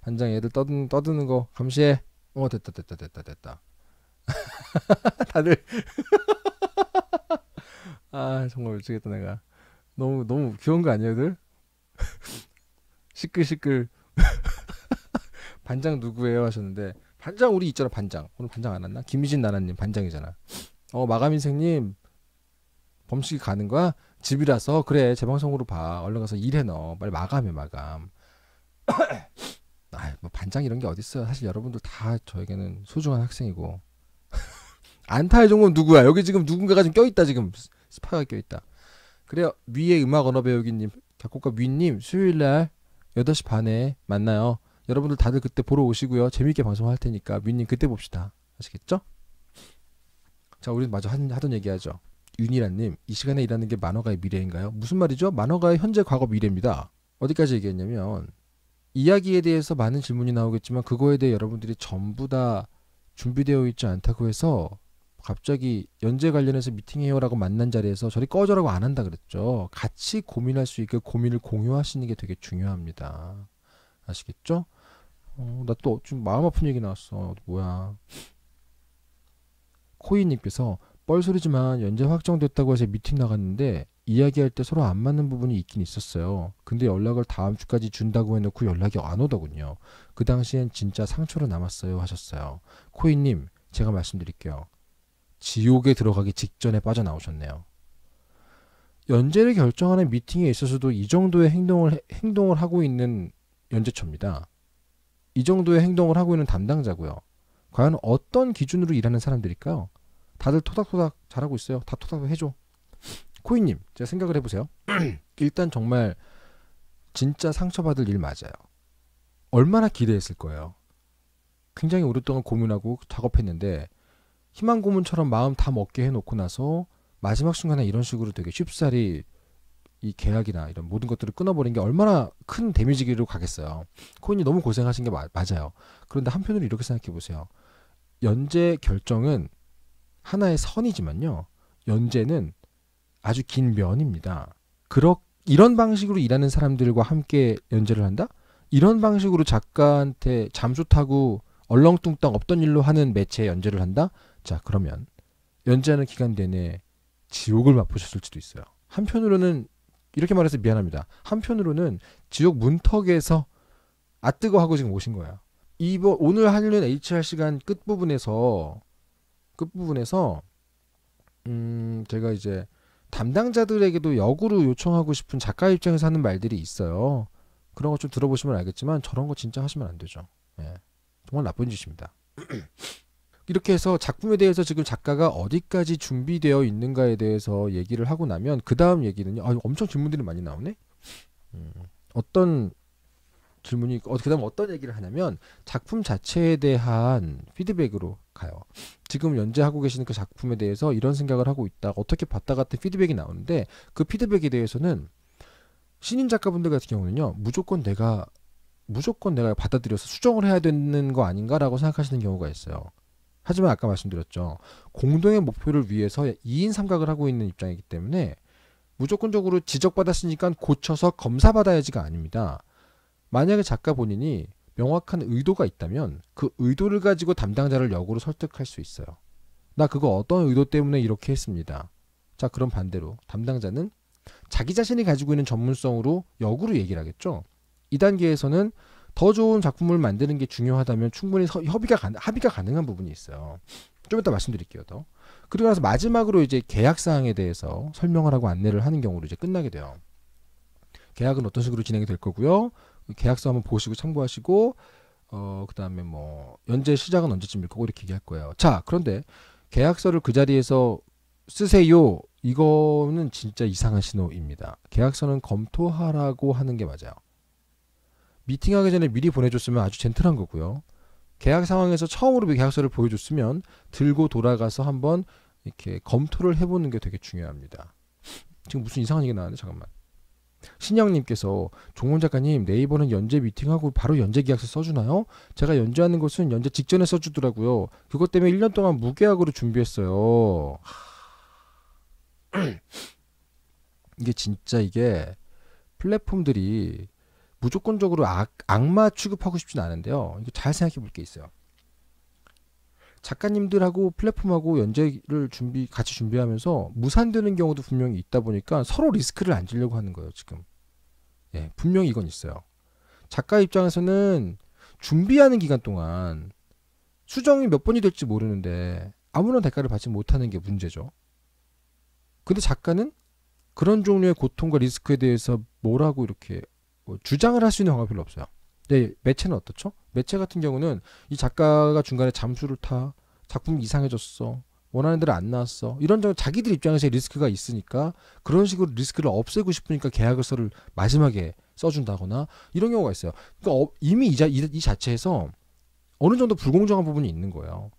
반장 애들 떠드는, 떠드는 거 감시해. 어 됐다 됐다 됐다 됐다. 다들 아 정말 미치겠다 내가 너무 너무 귀여운 거 아니야 들 시끌시끌 반장 누구예요 하셨는데 반장 우리 있잖아 반장 오늘 반장 안 왔나 김희진 나나님 반장이잖아 어 마감인생님 범식이 가는 거야 집이라서 그래 재방송으로 봐 얼른 가서 일해 너 빨리 마감해 마감 아뭐 반장 이런 게 어딨어요 사실 여러분들 다 저에게는 소중한 학생이고 안타의 종은 누구야? 여기 지금 누군가가 지금 껴있다 지금 스파가 껴있다. 그래요. 위에 음악 언어 배우기님, 작곡가 위님 수요일날 8시 반에 만나요. 여러분들 다들 그때 보러 오시고요. 재밌게 방송할 테니까 위님 그때 봅시다. 아시겠죠? 자, 우리는 마저 한, 하던 얘기하죠. 윤이라님, 이 시간에 일하는 게 만화가의 미래인가요? 무슨 말이죠? 만화가의 현재, 과거, 미래입니다. 어디까지 얘기했냐면 이야기에 대해서 많은 질문이 나오겠지만 그거에 대해 여러분들이 전부 다 준비되어 있지 않다고 해서 갑자기 연재 관련해서 미팅해요라고 만난 자리에서 저리 꺼져라고 안 한다 그랬죠. 같이 고민할 수 있게 고민을 공유하시는 게 되게 중요합니다. 아시겠죠? 어, 나또 좀 마음 아픈 얘기 나왔어. 뭐야. 코이님께서 뻘소리지만 연재 확정됐다고 해서 미팅 나갔는데 이야기할 때 서로 안 맞는 부분이 있긴 있었어요. 근데 연락을 다음 주까지 준다고 해놓고 연락이 안 오더군요. 그 당시엔 진짜 상처로 남았어요 하셨어요. 코이님 제가 말씀드릴게요. 지옥에 들어가기 직전에 빠져나오셨네요. 연재를 결정하는 미팅에 있어서도 이 정도의 행동을, 행동을 하고 있는 연재처입니다. 이 정도의 행동을 하고 있는 담당자고요. 과연 어떤 기준으로 일하는 사람들일까요? 다들 토닥토닥 잘하고 있어요. 다 토닥토닥 해줘. 코인님 제가 생각을 해보세요. 일단 정말 진짜 상처받을 일 맞아요. 얼마나 기대했을 거예요. 굉장히 오랫동안 고민하고 작업했는데 희망 고문처럼 마음 다 먹게 해놓고 나서 마지막 순간에 이런 식으로 되게 쉽사리 이 계약이나 이런 모든 것들을 끊어버린 게 얼마나 큰 데미지기로 가겠어요. 코인이 너무 고생하신 게 마, 맞아요. 그런데 한편으로 이렇게 생각해 보세요. 연재 결정은 하나의 선이지만요. 연재는 아주 긴 면입니다. 그렇 이런 방식으로 일하는 사람들과 함께 연재를 한다? 이런 방식으로 작가한테 잠수 타고 얼렁뚱땅 없던 일로 하는 매체에 연재를 한다? 자, 그러면 연재하는 기간 내내 지옥을 맛보셨을 수도 있어요. 한편으로는 이렇게 말해서 미안합니다. 한편으로는 지옥 문턱에서 아뜨거 하고 지금 오신 거예요. 이번 오늘 하는 HR 시간 끝 부분에서 끝 부분에서 음 제가 이제 담당자들에게도 역으로 요청하고 싶은 작가 입장에서 하는 말들이 있어요. 그런 거 좀 들어보시면 알겠지만 저런 거 진짜 하시면 안 되죠. 예. 정말 나쁜 짓입니다. 이렇게 해서 작품에 대해서 지금 작가가 어디까지 준비되어 있는가에 대해서 얘기를 하고 나면 그 다음 얘기는요. 아, 엄청 질문들이 많이 나오네. 음, 어떤 질문이 어, 그다음 어떤 얘기를 하냐면 작품 자체에 대한 피드백으로 가요. 지금 연재하고 계시는 그 작품에 대해서 이런 생각을 하고 있다. 어떻게 봤다 같은 피드백이 나오는데 그 피드백에 대해서는 신인 작가분들 같은 경우는요. 무조건 내가 무조건 내가 받아들여서 수정을 해야 되는 거 아닌가라고 생각하시는 경우가 있어요. 하지만 아까 말씀드렸죠. 공동의 목표를 위해서 2인 삼각을 하고 있는 입장이기 때문에 무조건적으로 지적받았으니까 고쳐서 검사받아야지가 아닙니다. 만약에 작가 본인이 명확한 의도가 있다면 그 의도를 가지고 담당자를 역으로 설득할 수 있어요. 나 그거 어떤 의도 때문에 이렇게 했습니다. 자, 그럼 반대로 담당자는 자기 자신이 가지고 있는 전문성으로 역으로 얘기를 하겠죠. 이 단계에서는 더 좋은 작품을 만드는 게 중요하다면 충분히 서, 협의가 가, 합의가 가능한 부분이 있어요. 좀 이따 말씀드릴게요, 더. 그리고 나서 마지막으로 이제 계약 사항에 대해서 설명을 하고 안내를 하는 경우로 이제 끝나게 돼요. 계약은 어떤 식으로 진행이 될 거고요. 그 계약서 한번 보시고 참고하시고 어 그다음에 뭐 연재 시작은 언제쯤일 거고 이렇게 얘기할 거예요. 자, 그런데 계약서를 그 자리에서 쓰세요. 이거는 진짜 이상한 신호입니다. 계약서는 검토하라고 하는 게 맞아요. 미팅하기 전에 미리 보내줬으면 아주 젠틀한 거고요. 계약 상황에서 처음으로 그 계약서를 보여줬으면 들고 돌아가서 한번 이렇게 검토를 해보는 게 되게 중요합니다. 지금 무슨 이상한 얘기 나왔네 잠깐만. 신영님께서 종원 작가님 네이버는 연재 미팅하고 바로 연재 계약서 써주나요? 제가 연재하는 것은 연재 직전에 써주더라고요. 그것 때문에 1년 동안 무계약으로 준비했어요. 이게 진짜 이게 플랫폼들이 무조건적으로 악, 악마 취급하고 싶진 않은데요. 이거 잘 생각해 볼 게 있어요. 작가님들하고 플랫폼하고 연재를 준비 같이 준비하면서 무산되는 경우도 분명히 있다 보니까 서로 리스크를 안 지려고 하는 거예요 지금 예 분명히 이건 있어요 작가 입장에서는 준비하는 기간 동안 수정이 몇 번이 될지 모르는데 아무런 대가를 받지 못하는 게 문제죠 근데 작가는 그런 종류의 고통과 리스크에 대해서 뭐라고 이렇게 뭐 주장을 할 수 있는 경우가 별로 없어요. 근데 매체는 어떻죠? 매체 같은 경우는 이 작가가 중간에 잠수를 타 작품이 이상해졌어 원하는 대로 안 나왔어 이런 저 자기들 입장에서 리스크가 있으니까 그런 식으로 리스크를 없애고 싶으니까 계약서를 마지막에 써준다거나 이런 경우가 있어요. 그러니까 어, 이미 이, 자, 이, 이 자체에서 어느 정도 불공정한 부분이 있는 거예요.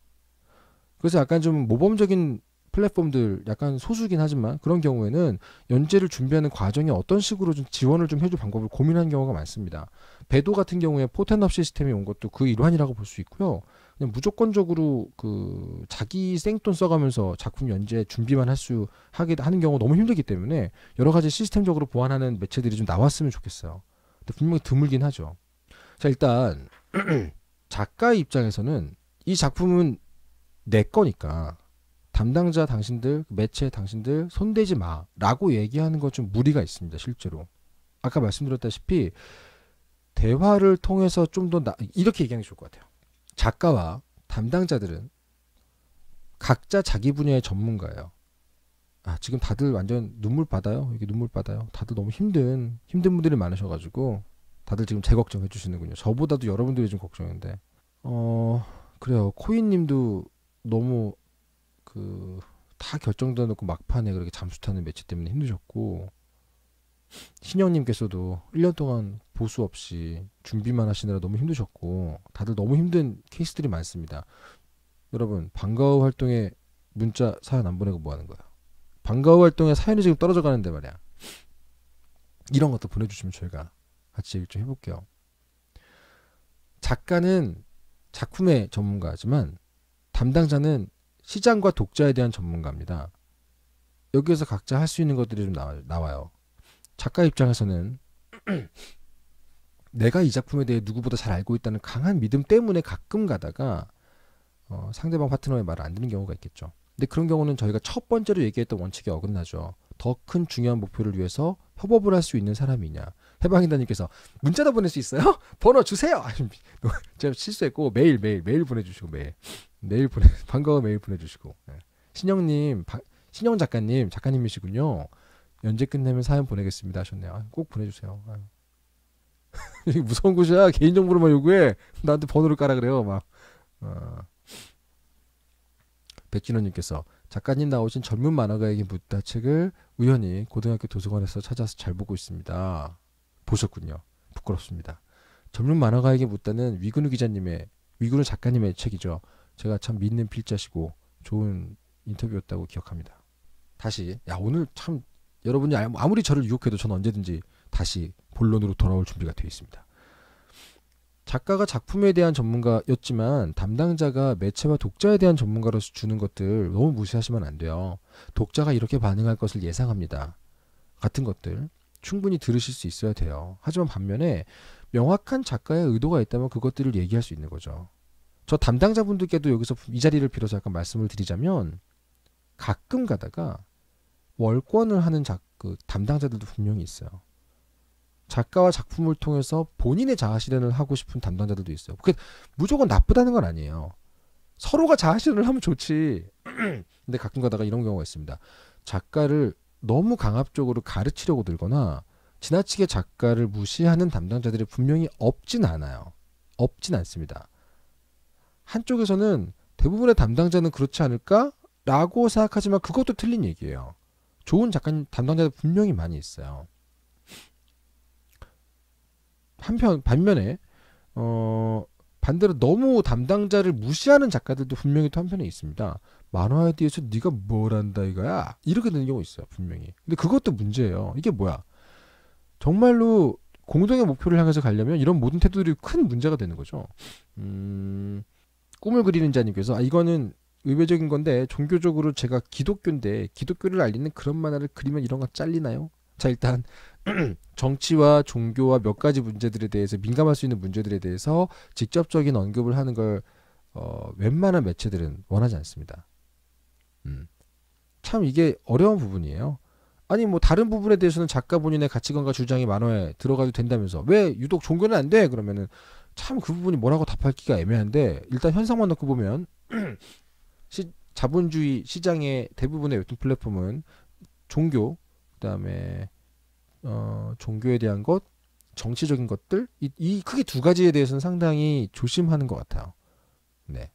그래서 약간 좀 모범적인 플랫폼들 약간 소수긴 하지만 그런 경우에는 연재를 준비하는 과정에 어떤 식으로 좀 지원을 좀 해줄 방법을 고민하는 경우가 많습니다. 배도 같은 경우에 포텐업 시스템이 온 것도 그 일환이라고 볼 수 있고요. 그냥 무조건적으로 그 자기 생돈 써가면서 작품 연재 준비만 할 수 하게 하는 경우 너무 힘들기 때문에 여러 가지 시스템적으로 보완하는 매체들이 좀 나왔으면 좋겠어요. 근데 분명히 드물긴 하죠. 자 일단 작가의 입장에서는 이 작품은 내 거니까 담당자 당신들, 매체 당신들 손대지 마라고 얘기하는 것 좀 무리가 있습니다. 실제로 아까 말씀드렸다시피 대화를 통해서 좀 더 이렇게 얘기하는 게 좋을 것 같아요. 작가와 담당자들은 각자 자기 분야의 전문가예요. 아, 지금 다들 완전 눈물 받아요. 이게 눈물 받아요. 다들 너무 힘든 힘든 분들이 많으셔가지고 다들 지금 제 걱정 해주시는군요. 저보다도 여러분들이 좀 걱정인데. 어 그래요. 코인님도 너무 그다 결정돼 놓고 막판에 그렇게 잠수 타는 매체 때문에 힘드셨고 신영님께서도 1년 동안 보수 없이 준비만 하시느라 너무 힘드셨고 다들 너무 힘든 케이스들이 많습니다. 여러분 방과후 활동에 문자 사연 안 보내고 뭐 하는 거야? 방과후 활동에 사연이 지금 떨어져 가는데 말이야. 이런 것도 보내주시면 저희가 같이 얘기 좀 해볼게요. 작가는 작품의 전문가지만 담당자는 시장과 독자에 대한 전문가입니다. 여기에서 각자 할 수 있는 것들이 좀 나와, 요 작가 입장에서는 내가 이 작품에 대해 누구보다 잘 알고 있다는 강한 믿음 때문에 가끔 가다가 어, 상대방 파트너의 말을 안 듣는 경우가 있겠죠. 근데 그런 경우는 저희가 첫 번째로 얘기했던 원칙에 어긋나죠. 더 큰 중요한 목표를 위해서 협업을 할 수 있는 사람이냐, 해방인단님께서 문자도 보낼 수 있어요? 번호 주세요. 아, 뭐, 제가 실수했고 매일 매일 매일 보내주시고 매일 매일 보내 반가워 매일 보내주시고 예. 신영님 바, 신영 작가님 작가님이시군요. 연재 끝내면 사연 보내겠습니다 하셨네요. 아, 꼭 보내주세요. 무서운 곳이야 개인정보를 막 요구해 나한테 번호를 깔아 그래요 막. 어. 백진호님께서 작가님 나오신 젊은 만화가에게 묻다 책을 우연히 고등학교 도서관에서 찾아서 잘 보고 있습니다. 보셨군요. 부끄럽습니다. 전문 만화가에게 묻다는 위근우 기자님의 위근우 작가님의 책이죠. 제가 참 믿는 필자시고 좋은 인터뷰였다고 기억합니다. 다시 야 오늘 참 여러분이 아무리 저를 유혹해도 저는 언제든지 다시 본론으로 돌아올 준비가 되어 있습니다. 작가가 작품에 대한 전문가였지만 담당자가 매체와 독자에 대한 전문가로서 주는 것들 너무 무시하시면 안 돼요. 독자가 이렇게 반응할 것을 예상합니다. 같은 것들 충분히 들으실 수 있어야 돼요. 하지만 반면에 명확한 작가의 의도가 있다면 그것들을 얘기할 수 있는 거죠. 저 담당자분들께도 여기서 이 자리를 빌어서 약간 말씀을 드리자면 가끔 가다가 월권을 하는 작, 그 담당자들도 분명히 있어요. 작가와 작품을 통해서 본인의 자아 실현을 하고 싶은 담당자들도 있어요. 그게 무조건 나쁘다는 건 아니에요. 서로가 자아 실현을 하면 좋지. 근데 가끔 가다가 이런 경우가 있습니다. 작가를 너무 강압적으로 가르치려고 들거나 지나치게 작가를 무시하는 담당자들이 분명히 없진 않아요. 없진 않습니다. 한쪽에서는 대부분의 담당자는 그렇지 않을까라고 생각하지만 그것도 틀린 얘기예요. 좋은 작가님 담당자도 분명히 많이 있어요. 한편 반면에 어 반대로 너무 담당자를 무시하는 작가들도 분명히 또 한편에 있습니다. 만화에 대해서 네가 뭘 안다 이거야 이렇게 되는 경우 있어요 분명히 근데 그것도 문제예요 이게 뭐야 정말로 공동의 목표를 향해서 가려면 이런 모든 태도들이 큰 문제가 되는 거죠 음, 꿈을 그리는 자님께서 아 이거는 의외적인 건데 종교적으로 제가 기독교인데 기독교를 알리는 그런 만화를 그리면 이런 거 잘리나요? 자 일단 정치와 종교와 몇 가지 문제들에 대해서 민감할 수 있는 문제들에 대해서 직접적인 언급을 하는 걸 어, 웬만한 매체들은 원하지 않습니다. 음. 참 이게 어려운 부분이에요. 아니 뭐 다른 부분에 대해서는 작가 본인의 가치관과 주장이 만화에 들어가도 된다면서 왜 유독 종교는 안 돼? 그러면은 참 그 부분이 뭐라고 답하기가 애매한데 일단 현상만 놓고 보면 시, 자본주의 시장의 대부분의 웹툰 플랫폼은 종교 그다음에 어, 종교에 대한 것 정치적인 것들 이, 이 크게 두 가지에 대해서는 상당히 조심하는 것 같아요. 네.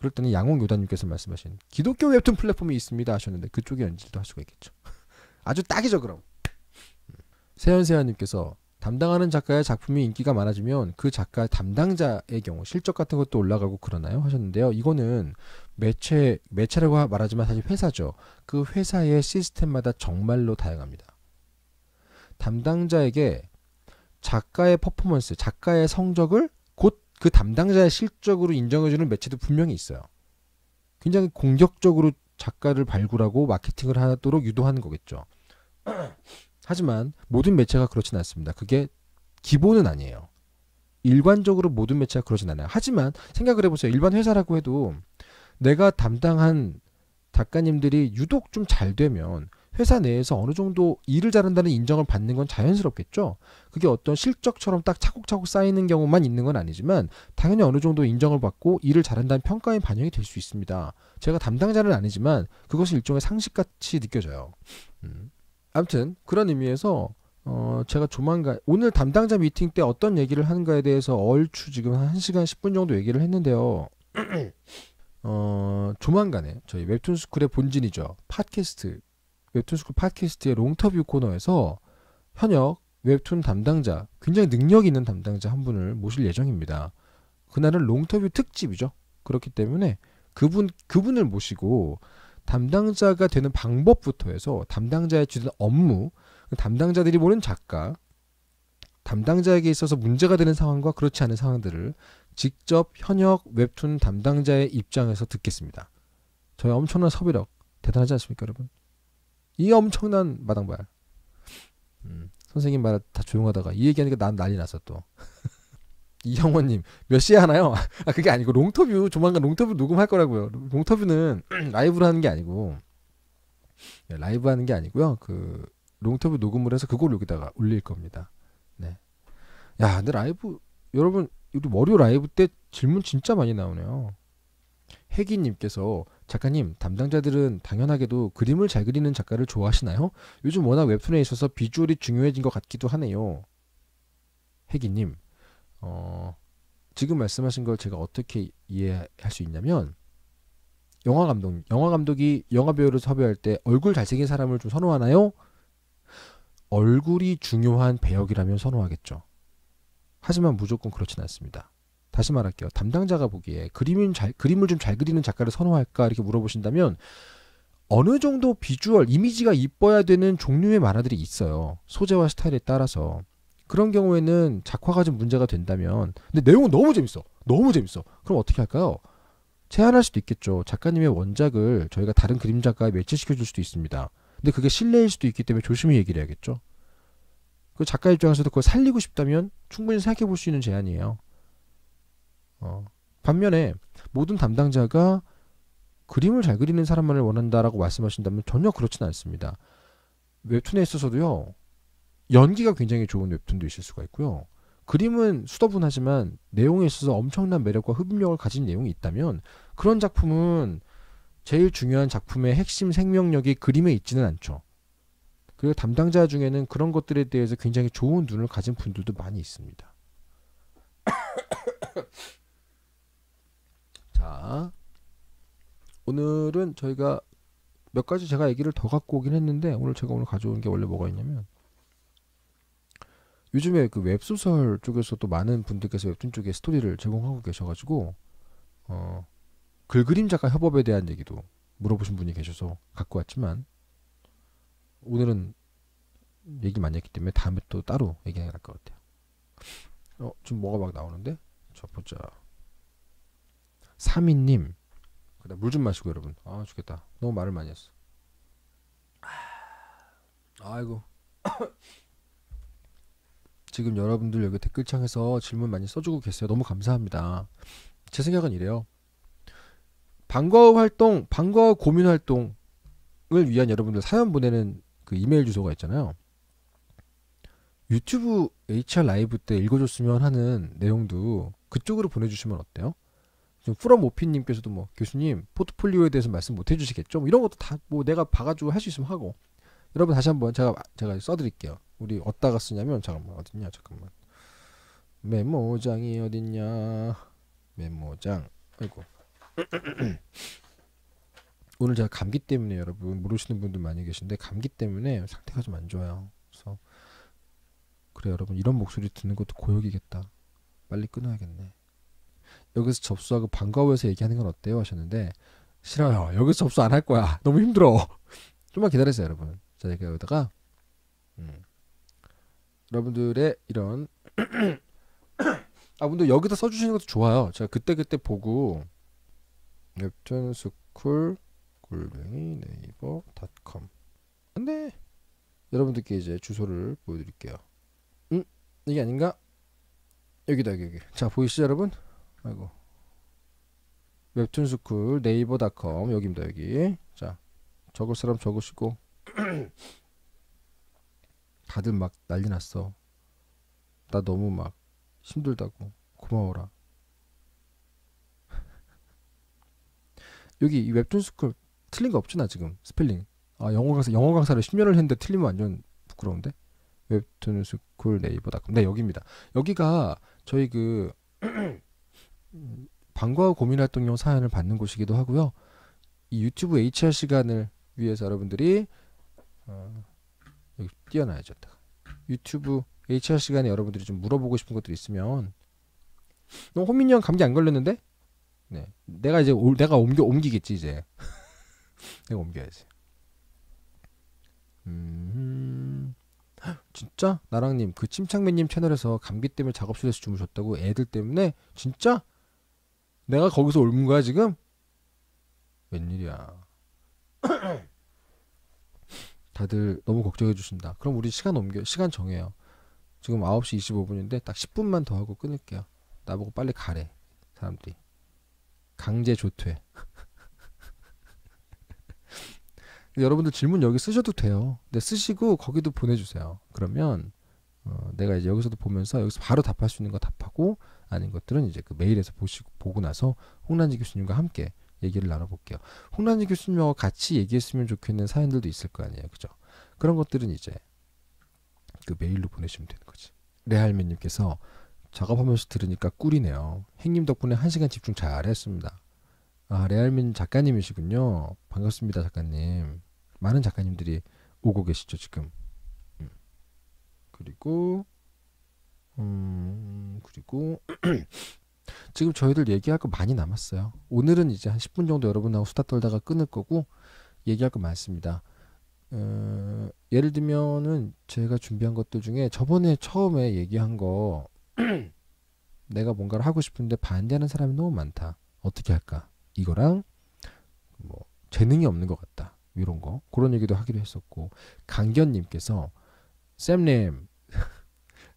그럴 때는 양홍 요단님께서 말씀하신 기독교 웹툰 플랫폼이 있습니다 하셨는데 그쪽에 연지도 할 수가 있겠죠. 아주 딱이죠 그럼. 음. 세연세연님께서 담당하는 작가의 작품이 인기가 많아지면 그 작가 담당자의 경우 실적 같은 것도 올라가고 그러나요? 하셨는데요. 이거는 매체 매체라고 말하지만 사실 회사죠. 그 회사의 시스템마다 정말로 다양합니다. 담당자에게 작가의 퍼포먼스, 작가의 성적을 곧그 담당자의 실적으로 인정해주는 매체도 분명히 있어요. 굉장히 공격적으로 작가를 발굴하고 마케팅을 하도록 유도하는 거겠죠. 하지만 모든 매체가 그렇진 않습니다. 그게 기본은 아니에요. 일관적으로 모든 매체가 그러진 않아요. 하지만 생각을 해보세요. 일반 회사라고 해도 내가 담당한 작가님들이 유독 좀 잘 되면 회사 내에서 어느 정도 일을 잘한다는 인정을 받는 건 자연스럽겠죠. 그게 어떤 실적처럼 딱 차곡차곡 쌓이는 경우만 있는 건 아니지만 당연히 어느 정도 인정을 받고 일을 잘한다는 평가에 반영이 될 수 있습니다. 제가 담당자는 아니지만 그것은 일종의 상식같이 느껴져요. 음. 아무튼 그런 의미에서 어, 제가 조만간 오늘 담당자 미팅 때 어떤 얘기를 하는가에 대해서 얼추 지금 한 1시간 10분 정도 얘기를 했는데요. 어, 조만간에 저희 웹툰 스쿨의 본진이죠. 팟캐스트 웹툰스쿨 팟캐스트의 롱터뷰 코너에서 현역 웹툰 담당자, 굉장히 능력 있는 담당자 한 분을 모실 예정입니다. 그날은 롱터뷰 특집이죠. 그렇기 때문에 그분, 그분을 모시고 담당자가 되는 방법부터 해서 담당자의 주된 업무, 담당자들이 보는 작가, 담당자에게 있어서 문제가 되는 상황과 그렇지 않은 상황들을 직접 현역 웹툰 담당자의 입장에서 듣겠습니다. 저의 엄청난 섭외력, 대단하지 않습니까, 여러분? 이 엄청난 마당발. 음, 선생님 말 다 조용하다가 이 얘기하니까 난 난리 났어 또. 이형원님 몇 시에 하나요? 아 그게 아니고 롱터뷰 조만간 롱터뷰 녹음할 거라고요. 롱터뷰는 라이브로 하는 게 아니고 네, 라이브 하는 게 아니고요. 그 롱터뷰 녹음을 해서 그걸 여기다가 올릴 겁니다. 네. 야 근데 라이브 여러분 우리 월요 라이브 때 질문 진짜 많이 나오네요. 혜기님께서 작가님 담당자들은 당연하게도 그림을 잘 그리는 작가를 좋아하시나요? 요즘 워낙 웹툰에 있어서 비주얼이 중요해진 것 같기도 하네요. 혜기님, 어, 지금 말씀하신 걸 제가 어떻게 이해할 수 있냐면 영화 감독, 영화 감독이 영화 배우를 섭외할 때 얼굴 잘생긴 사람을 좀 선호하나요? 얼굴이 중요한 배역이라면 선호하겠죠. 하지만 무조건 그렇진 않습니다. 다시 말할게요. 담당자가 보기에 그림을 잘 그림을 좀 잘 그리는 작가를 선호할까 이렇게 물어보신다면 어느 정도 비주얼 이미지가 이뻐야 되는 종류의 만화들이 있어요. 소재와 스타일에 따라서 그런 경우에는 작화가 좀 문제가 된다면 근데 내용은 너무 재밌어, 너무 재밌어. 그럼 어떻게 할까요? 제안할 수도 있겠죠. 작가님의 원작을 저희가 다른 그림 작가에 매치시켜 줄 수도 있습니다. 근데 그게 실례일 수도 있기 때문에 조심히 얘기를 해야겠죠. 그 작가 입장에서도 그걸 살리고 싶다면 충분히 생각해 볼 수 있는 제안이에요. 어. 반면에 모든 담당자가 그림을 잘 그리는 사람만을 원한다라고 말씀하신다면 전혀 그렇지는 않습니다. 웹툰에 있어서도요. 연기가 굉장히 좋은 웹툰도 있을 수가 있고요. 그림은 수더분하지만 내용에 있어서 엄청난 매력과 흡입력을 가진 내용이 있다면 그런 작품은 제일 중요한 작품의 핵심 생명력이 그림에 있지는 않죠. 그리고 담당자 중에는 그런 것들에 대해서 굉장히 좋은 눈을 가진 분들도 많이 있습니다. 자, 오늘은 저희가 몇 가지 제가 얘기를 더 갖고 오긴 했는데 오늘 제가 오늘 가져온 게 원래 뭐가 있냐면 요즘에 그 웹소설 쪽에서 도 많은 분들께서 웹툰 쪽에 스토리를 제공하고 계셔가지고 어, 글그림 작가 협업에 대한 얘기도 물어보신 분이 계셔서 갖고 왔지만 오늘은 얘기 많이 했기 때문에 다음에 또 따로 얘기해야 할 것 같아요. 어, 지금 뭐가 막 나오는데? 저 보자. 3인님 물 좀 마시고 여러분 아 죽겠다 너무 말을 많이 했어 아, 아이고 지금 여러분들 여기 댓글창에서 질문 많이 써주고 계세요 너무 감사합니다 제 생각은 이래요 방과후 활동 방과후 고민 활동을 위한 여러분들 사연 보내는 그 이메일 주소가 있잖아요 유튜브 HR 라이브 때 읽어줬으면 하는 내용도 그쪽으로 보내주시면 어때요? 프롬 그 오피님께서도 뭐 교수님 포트폴리오에 대해서 말씀 못 해주시겠죠? 뭐 이런 것도 다 뭐 내가 봐가지고 할 수 있으면 하고 여러분 다시 한번 제가 제가 써드릴게요. 우리 어디다가 쓰냐면 잠깐만 어딨냐 잠깐만 메모장이 어딨냐 메모장 아이고 오늘 제가 감기 때문에 여러분 모르시는 분들 많이 계신데 감기 때문에 상태가 좀 안 좋아요. 그래서 그래 여러분 이런 목소리 듣는 것도 고역이겠다. 빨리 끊어야겠네. 여기서 접수하고 반가워해서 얘기하는 건 어때요? 하셨는데 싫어요. 여기서 접수 안 할 거야. 너무 힘들어. 좀만 기다리세요, 여러분. 자, 여기다가 음. 여러분들의 이런 아, 근데 여기다 써주시는 것도 좋아요. 제가 그때 그때 보고 웹툰 스쿨 골뱅이 네이버 닷컴 근데 여러분들께 이제 주소를 보여드릴게요. 음, 이게 아닌가? 여기다 여기 여기. 자 보이시죠 여러분? 아이고. 웹툰 스쿨 네이버닷컴 여기입니다 여기 자 적을 사람 적으시고 다들 막 난리 났어 나 너무 막 힘들다고 고마워라 여기 이 웹툰 스쿨 틀린 거없지나 지금 스펠링 아 영어 강사 영어 강사를 10년을 했는데 틀리면 완전 부끄러운데 웹툰 스쿨 네이버닷컴 네 여기입니다 여기가 저희 그 방과 후 고민활동용 사연을 받는 곳이기도 하고요. 이 유튜브 HR 시간을 위해서 여러분들이 어, 여기 띄어놔야죠. 유튜브 HR 시간에 여러분들이 좀 물어보고 싶은 것들이 있으면 너 호민이 형 감기 안 걸렸는데? 네, 내가 이제 오, 내가 옮겨 옮기겠지 이제. 내가 옮겨야지. 음, 진짜 나랑님 그 침착맨님 채널에서 감기 때문에 작업실에서 주무셨다고 애들 때문에 진짜 내가 거기서 옮은 거야 지금? 웬일이야. 다들 너무 걱정해 주신다. 그럼 우리 시간 옮겨 시간 정해요. 지금 9시 25분인데 딱 10분만 더 하고 끊을게요. 나보고 빨리 가래. 사람들이. 강제 조퇴. 여러분들 질문 여기 쓰셔도 돼요. 근데 쓰시고 거기도 보내주세요. 그러면 어, 내가 이제 여기서도 보면서 여기서 바로 답할 수 있는 거 답하고 아닌 것들은 이제 그 메일에서 보시고 보고 나서 홍란지 교수님과 함께 얘기를 나눠볼게요. 홍란지 교수님하고 같이 얘기했으면 좋겠는 사연들도 있을 거 아니에요, 그죠? 그런 것들은 이제 그 메일로 보내시면 되는 거지. 레알맨님께서 네, 작업하면서 들으니까 꿀이네요. 행님 덕분에 한 시간 집중 잘했습니다. 아, 레알민 네, 작가님이시군요. 반갑습니다, 작가님. 많은 작가님들이 오고 계시죠, 지금. 음. 그리고 음, 그리고 지금 저희들 얘기할 거 많이 남았어요. 오늘은 이제 한 10분 정도 여러분하고 수다 떨다가 끊을 거고 얘기할 거 많습니다. 어, 예를 들면은 제가 준비한 것들 중에 저번에 처음에 얘기한 거 내가 뭔가를 하고 싶은데 반대하는 사람이 너무 많다. 어떻게 할까? 이거랑 뭐 재능이 없는 것 같다. 이런 거 그런 얘기도 하기로 했었고 강견님께서 쌤님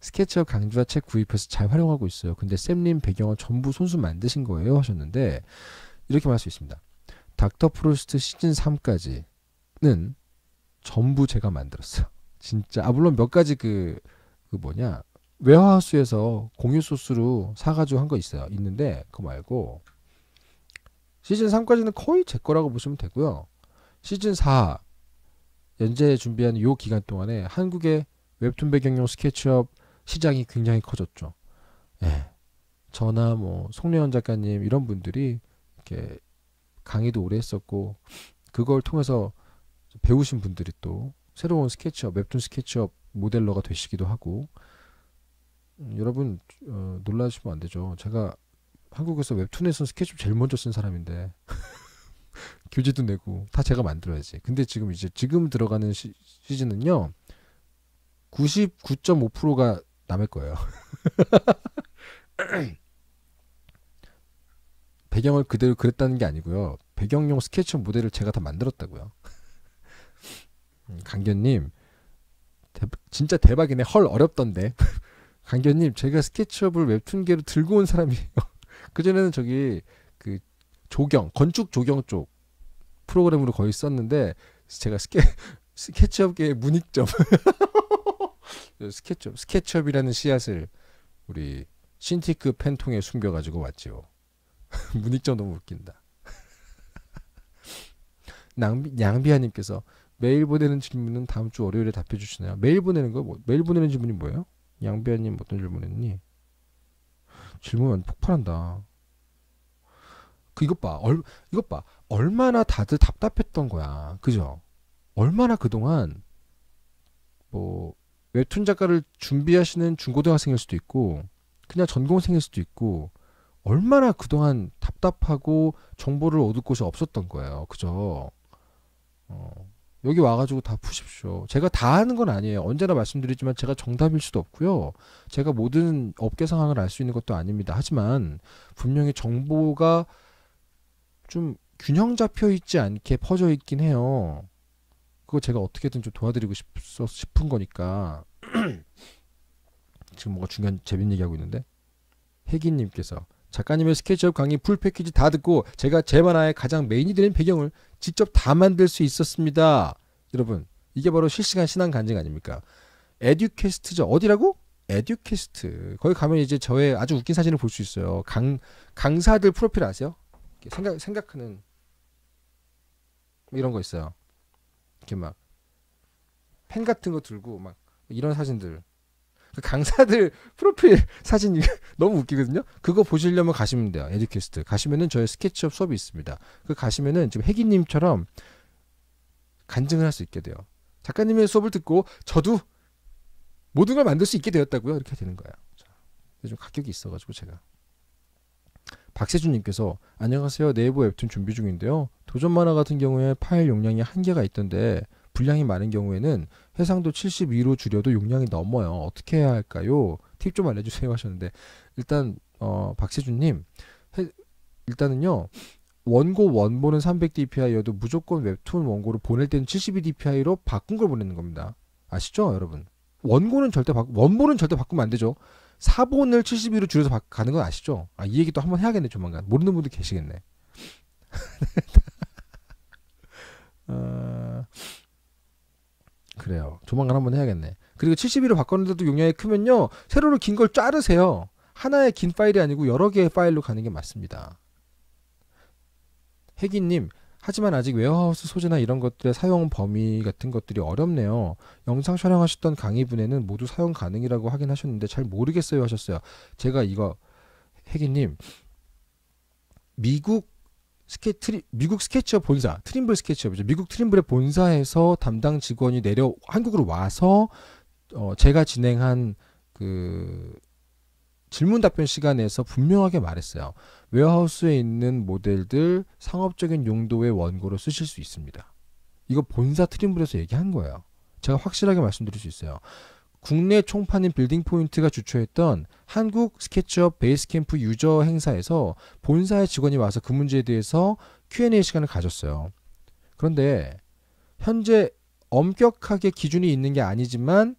스케치업 강좌 책 구입해서 잘 활용하고 있어요. 근데 쌤님 배경은 전부 손수 만드신 거예요 하셨는데 이렇게 말할 수 있습니다. 닥터 프로스트 시즌 3까지는 전부 제가 만들었어요. 진짜 아 물론 몇 가지 그, 그 뭐냐 웨어하우스에서 공유 소스로 사가지고 한 거 있어요. 있는데 그거 말고 시즌 3까지는 거의 제 거라고 보시면 되고요. 시즌 4 연재 준비하는 요 기간 동안에 한국의 웹툰 배경용 스케치업 시장이 굉장히 커졌죠. 예. 저나 뭐 송래현 작가님 이런 분들이 이렇게 강의도 오래 했었고 그걸 통해서 배우신 분들이 또 새로운 스케치업, 웹툰 스케치업 모델러가 되시기도 하고 음, 여러분 어, 놀라시면 안 되죠. 제가 한국에서 웹툰에서 스케치업 제일 먼저 쓴 사람인데 교재도 내고 다 제가 만들어야지. 근데 지금 이제 지금 들어가는 시, 즌은요 99.5%가 남의 거예요. 배경을 그대로 그랬다는 게 아니고요. 배경용 스케치 모델을 제가 다 만들었다고요. 음, 강견님, 대, 진짜 대박이네. 헐 어렵던데. 강견님, 제가 스케치업을 웹툰계로 들고 온 사람이에요. 그전에는 저기 그 조경, 건축 조경 쪽 프로그램으로 거의 썼는데 제가 스케 스케치업계의 문익점 스케첩스케첩이라는 씨앗을 우리 신티크 팬통에 숨겨가지고 왔지요. 문익점 너무 웃긴다. 낭비, 양비아님께서 메일 보내는 질문은 다음 주 월요일에 답해 주시나요? 메일 보내는 거 뭐, 메일 보내는 질문이 뭐예요? 양비아님 어떤 질문했니? 질문 은 폭발한다. 그 이것 봐, 얼, 이것 봐, 얼마나 다들 답답했던 거야, 그죠? 얼마나 그동안 뭐 웹툰 작가를 준비하시는 중고등학생일 수도 있고 그냥 전공생일 수도 있고 얼마나 그동안 답답하고 정보를 얻을 곳이 없었던 거예요. 그죠? 어, 여기 와가지고 다 푸십시오. 제가 다 하는 건 아니에요. 언제나 말씀드리지만 제가 정답일 수도 없고요. 제가 모든 업계 상황을 알 수 있는 것도 아닙니다. 하지만 분명히 정보가 좀 균형 잡혀 있지 않게 퍼져 있긴 해요. 그거 제가 어떻게든 좀 도와드리고 싶어, 싶은 거니까 지금 뭔가 중요한 재밌는 얘기하고 있는데 혜기님께서 작가님의 스케치업 강의 풀 패키지 다 듣고 제가 제 만화의 가장 메인이 되는 배경을 직접 다 만들 수 있었습니다. 여러분 이게 바로 실시간 신앙 간증 아닙니까? 에듀캐스트죠. 어디라고? 에듀캐스트. 거기 가면 이제 저의 아주 웃긴 사진을 볼 수 있어요. 강 강사들 프로필 아세요? 생각 생각하는 이런 거 있어요. 이렇게 막 펜 같은 거 들고 막 이런 사진들 그 강사들 프로필 사진 이 너무 웃기거든요. 그거 보시려면 가시면 돼요. 에듀캐스트 가시면은 저의 스케치업 수업이 있습니다. 그 가시면은 지금 혜기님처럼 간증을 할 수 있게 돼요. 작가님의 수업을 듣고 저도 모든 걸 만들 수 있게 되었다고요. 이렇게 되는 거예요. 좀 가격이 있어가지고 제가 박세준님께서 안녕하세요. 네이버 웹툰 준비 중인데요. 도전 만화 같은 경우에 파일 용량이 한계가 있던데 분량이 많은 경우에는 해상도 72로 줄여도 용량이 넘어요. 어떻게 해야 할까요? 팁 좀 알려주세요 하셨는데 일단 어, 박세준님 일단은요 원고 원본은 300dpi여도 무조건 웹툰 원고를 보낼 때는 72dpi로 바꾼 걸 보내는 겁니다. 아시죠 여러분? 원고는 절대 바 원본은 절대 바꾸면 안 되죠. 4번을 72로 줄여서 가는 건 아시죠? 아, 이 얘기 도 한번 해야겠네, 조만간. 모르는 분들 계시겠네. 어... 그래요. 조만간 한번 해야겠네. 그리고 72로 바꿨는데도 용량이 크면요. 세로로 긴 걸 자르세요. 하나의 긴 파일이 아니고 여러 개의 파일로 가는 게 맞습니다. 혜기님, 하지만 아직 웨어하우스 소재나 이런 것들의 사용 범위 같은 것들이 어렵네요. 영상 촬영하셨던 강의분에는 모두 사용 가능이라고 확인 하셨는데 잘 모르겠어요 하셨어요. 제가 이거 혜기님 미국 스케 트리, 미국 스케치업 본사 트림블 스케치업이죠. 미국 트림블의 본사에서 담당 직원이 내려 한국으로 와서 어, 제가 진행한 그 질문 답변 시간에서 분명하게 말했어요. 웨어하우스에 있는 모델들 상업적인 용도의 원고로 쓰실 수 있습니다. 이거 본사 트림블에서 얘기한 거예요. 제가 확실하게 말씀드릴 수 있어요. 국내 총판인 빌딩 포인트가 주최했던 한국 스케치업 베이스캠프 유저 행사에서 본사의 직원이 와서 그 문제에 대해서 Q&A 시간을 가졌어요. 그런데 현재 엄격하게 기준이 있는 게 아니지만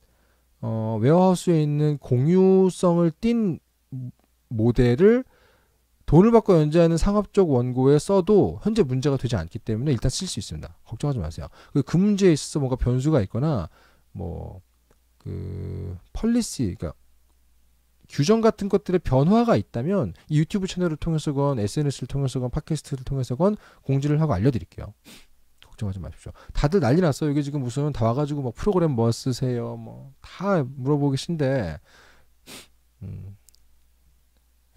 어, 웨어하우스에 있는 공유성을 띤 모델을 돈을 받고 연재하는 상업 적 원고에 써도 현재 문제가 되지 않기 때문에 일단 쓸 수 있습니다. 걱정하지 마세요. 그, 그 문제에 있어서 뭔가 변수가 있거나 뭐 그 펄리시 그니까 규정 같은 것들의 변화가 있다면 유튜브 채널을 통해서건 SNS를 통해서건 팟캐스트를 통해서건 공지를 하고 알려드릴게요. 걱정하지 마십시오. 다들 난리 났어요. 이게 지금 무슨 다 와가지고 뭐 프로그램 뭐 쓰세요? 뭐 다물어보기싫은데 음.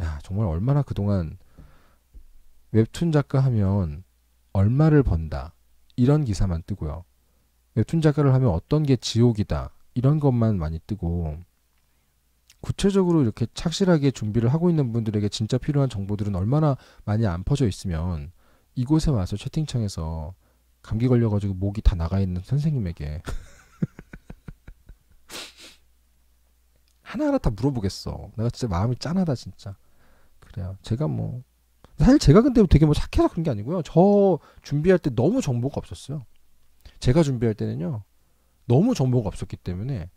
야, 정말 얼마나 그동안 웹툰 작가 하면 얼마를 번다. 이런 기사만 뜨고요. 웹툰 작가를 하면 어떤 게 지옥이다. 이런 것만 많이 뜨고 구체적으로 이렇게 착실하게 준비를 하고 있는 분들에게 진짜 필요한 정보들은 얼마나 많이 안 퍼져 있으면 이곳에 와서 채팅창에서 감기 걸려가지고 목이 다 나가 있는 선생님에게 하나하나 다 물어보겠어. 내가 진짜 마음이 짠하다 진짜. 있어요. 제가 뭐 사실 제가 근데 되게 뭐 착해서 그런 게 아니고요. 저 준비할 때 너무 정보가 없었어요. 제가 준비할 때는요. 너무 정보가 없었기 때문에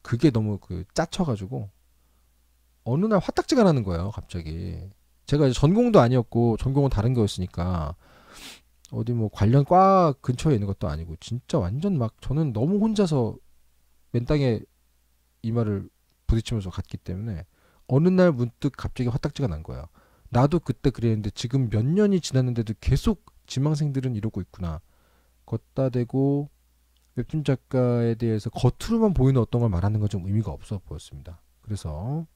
그게 너무 그 짜쳐가지고 어느 날 화딱지가 나는 거예요. 갑자기 제가 전공도 아니었고 전공은 다른 거였으니까 어디 뭐 관련 과 근처에 있는 것도 아니고 진짜 완전 막 저는 너무 혼자서 맨땅에 이마를 부딪히면서 갔기 때문에 어느 날 문득 갑자기 화딱지가 난 거야. 나도 그때 그랬는데 지금 몇 년이 지났는데도 계속 지망생들은 이러고 있구나. 걷다 대고 웹툰 작가에 대해서 겉으로만 보이는 어떤 걸 말하는 건 좀 의미가 없어 보였습니다. 그래서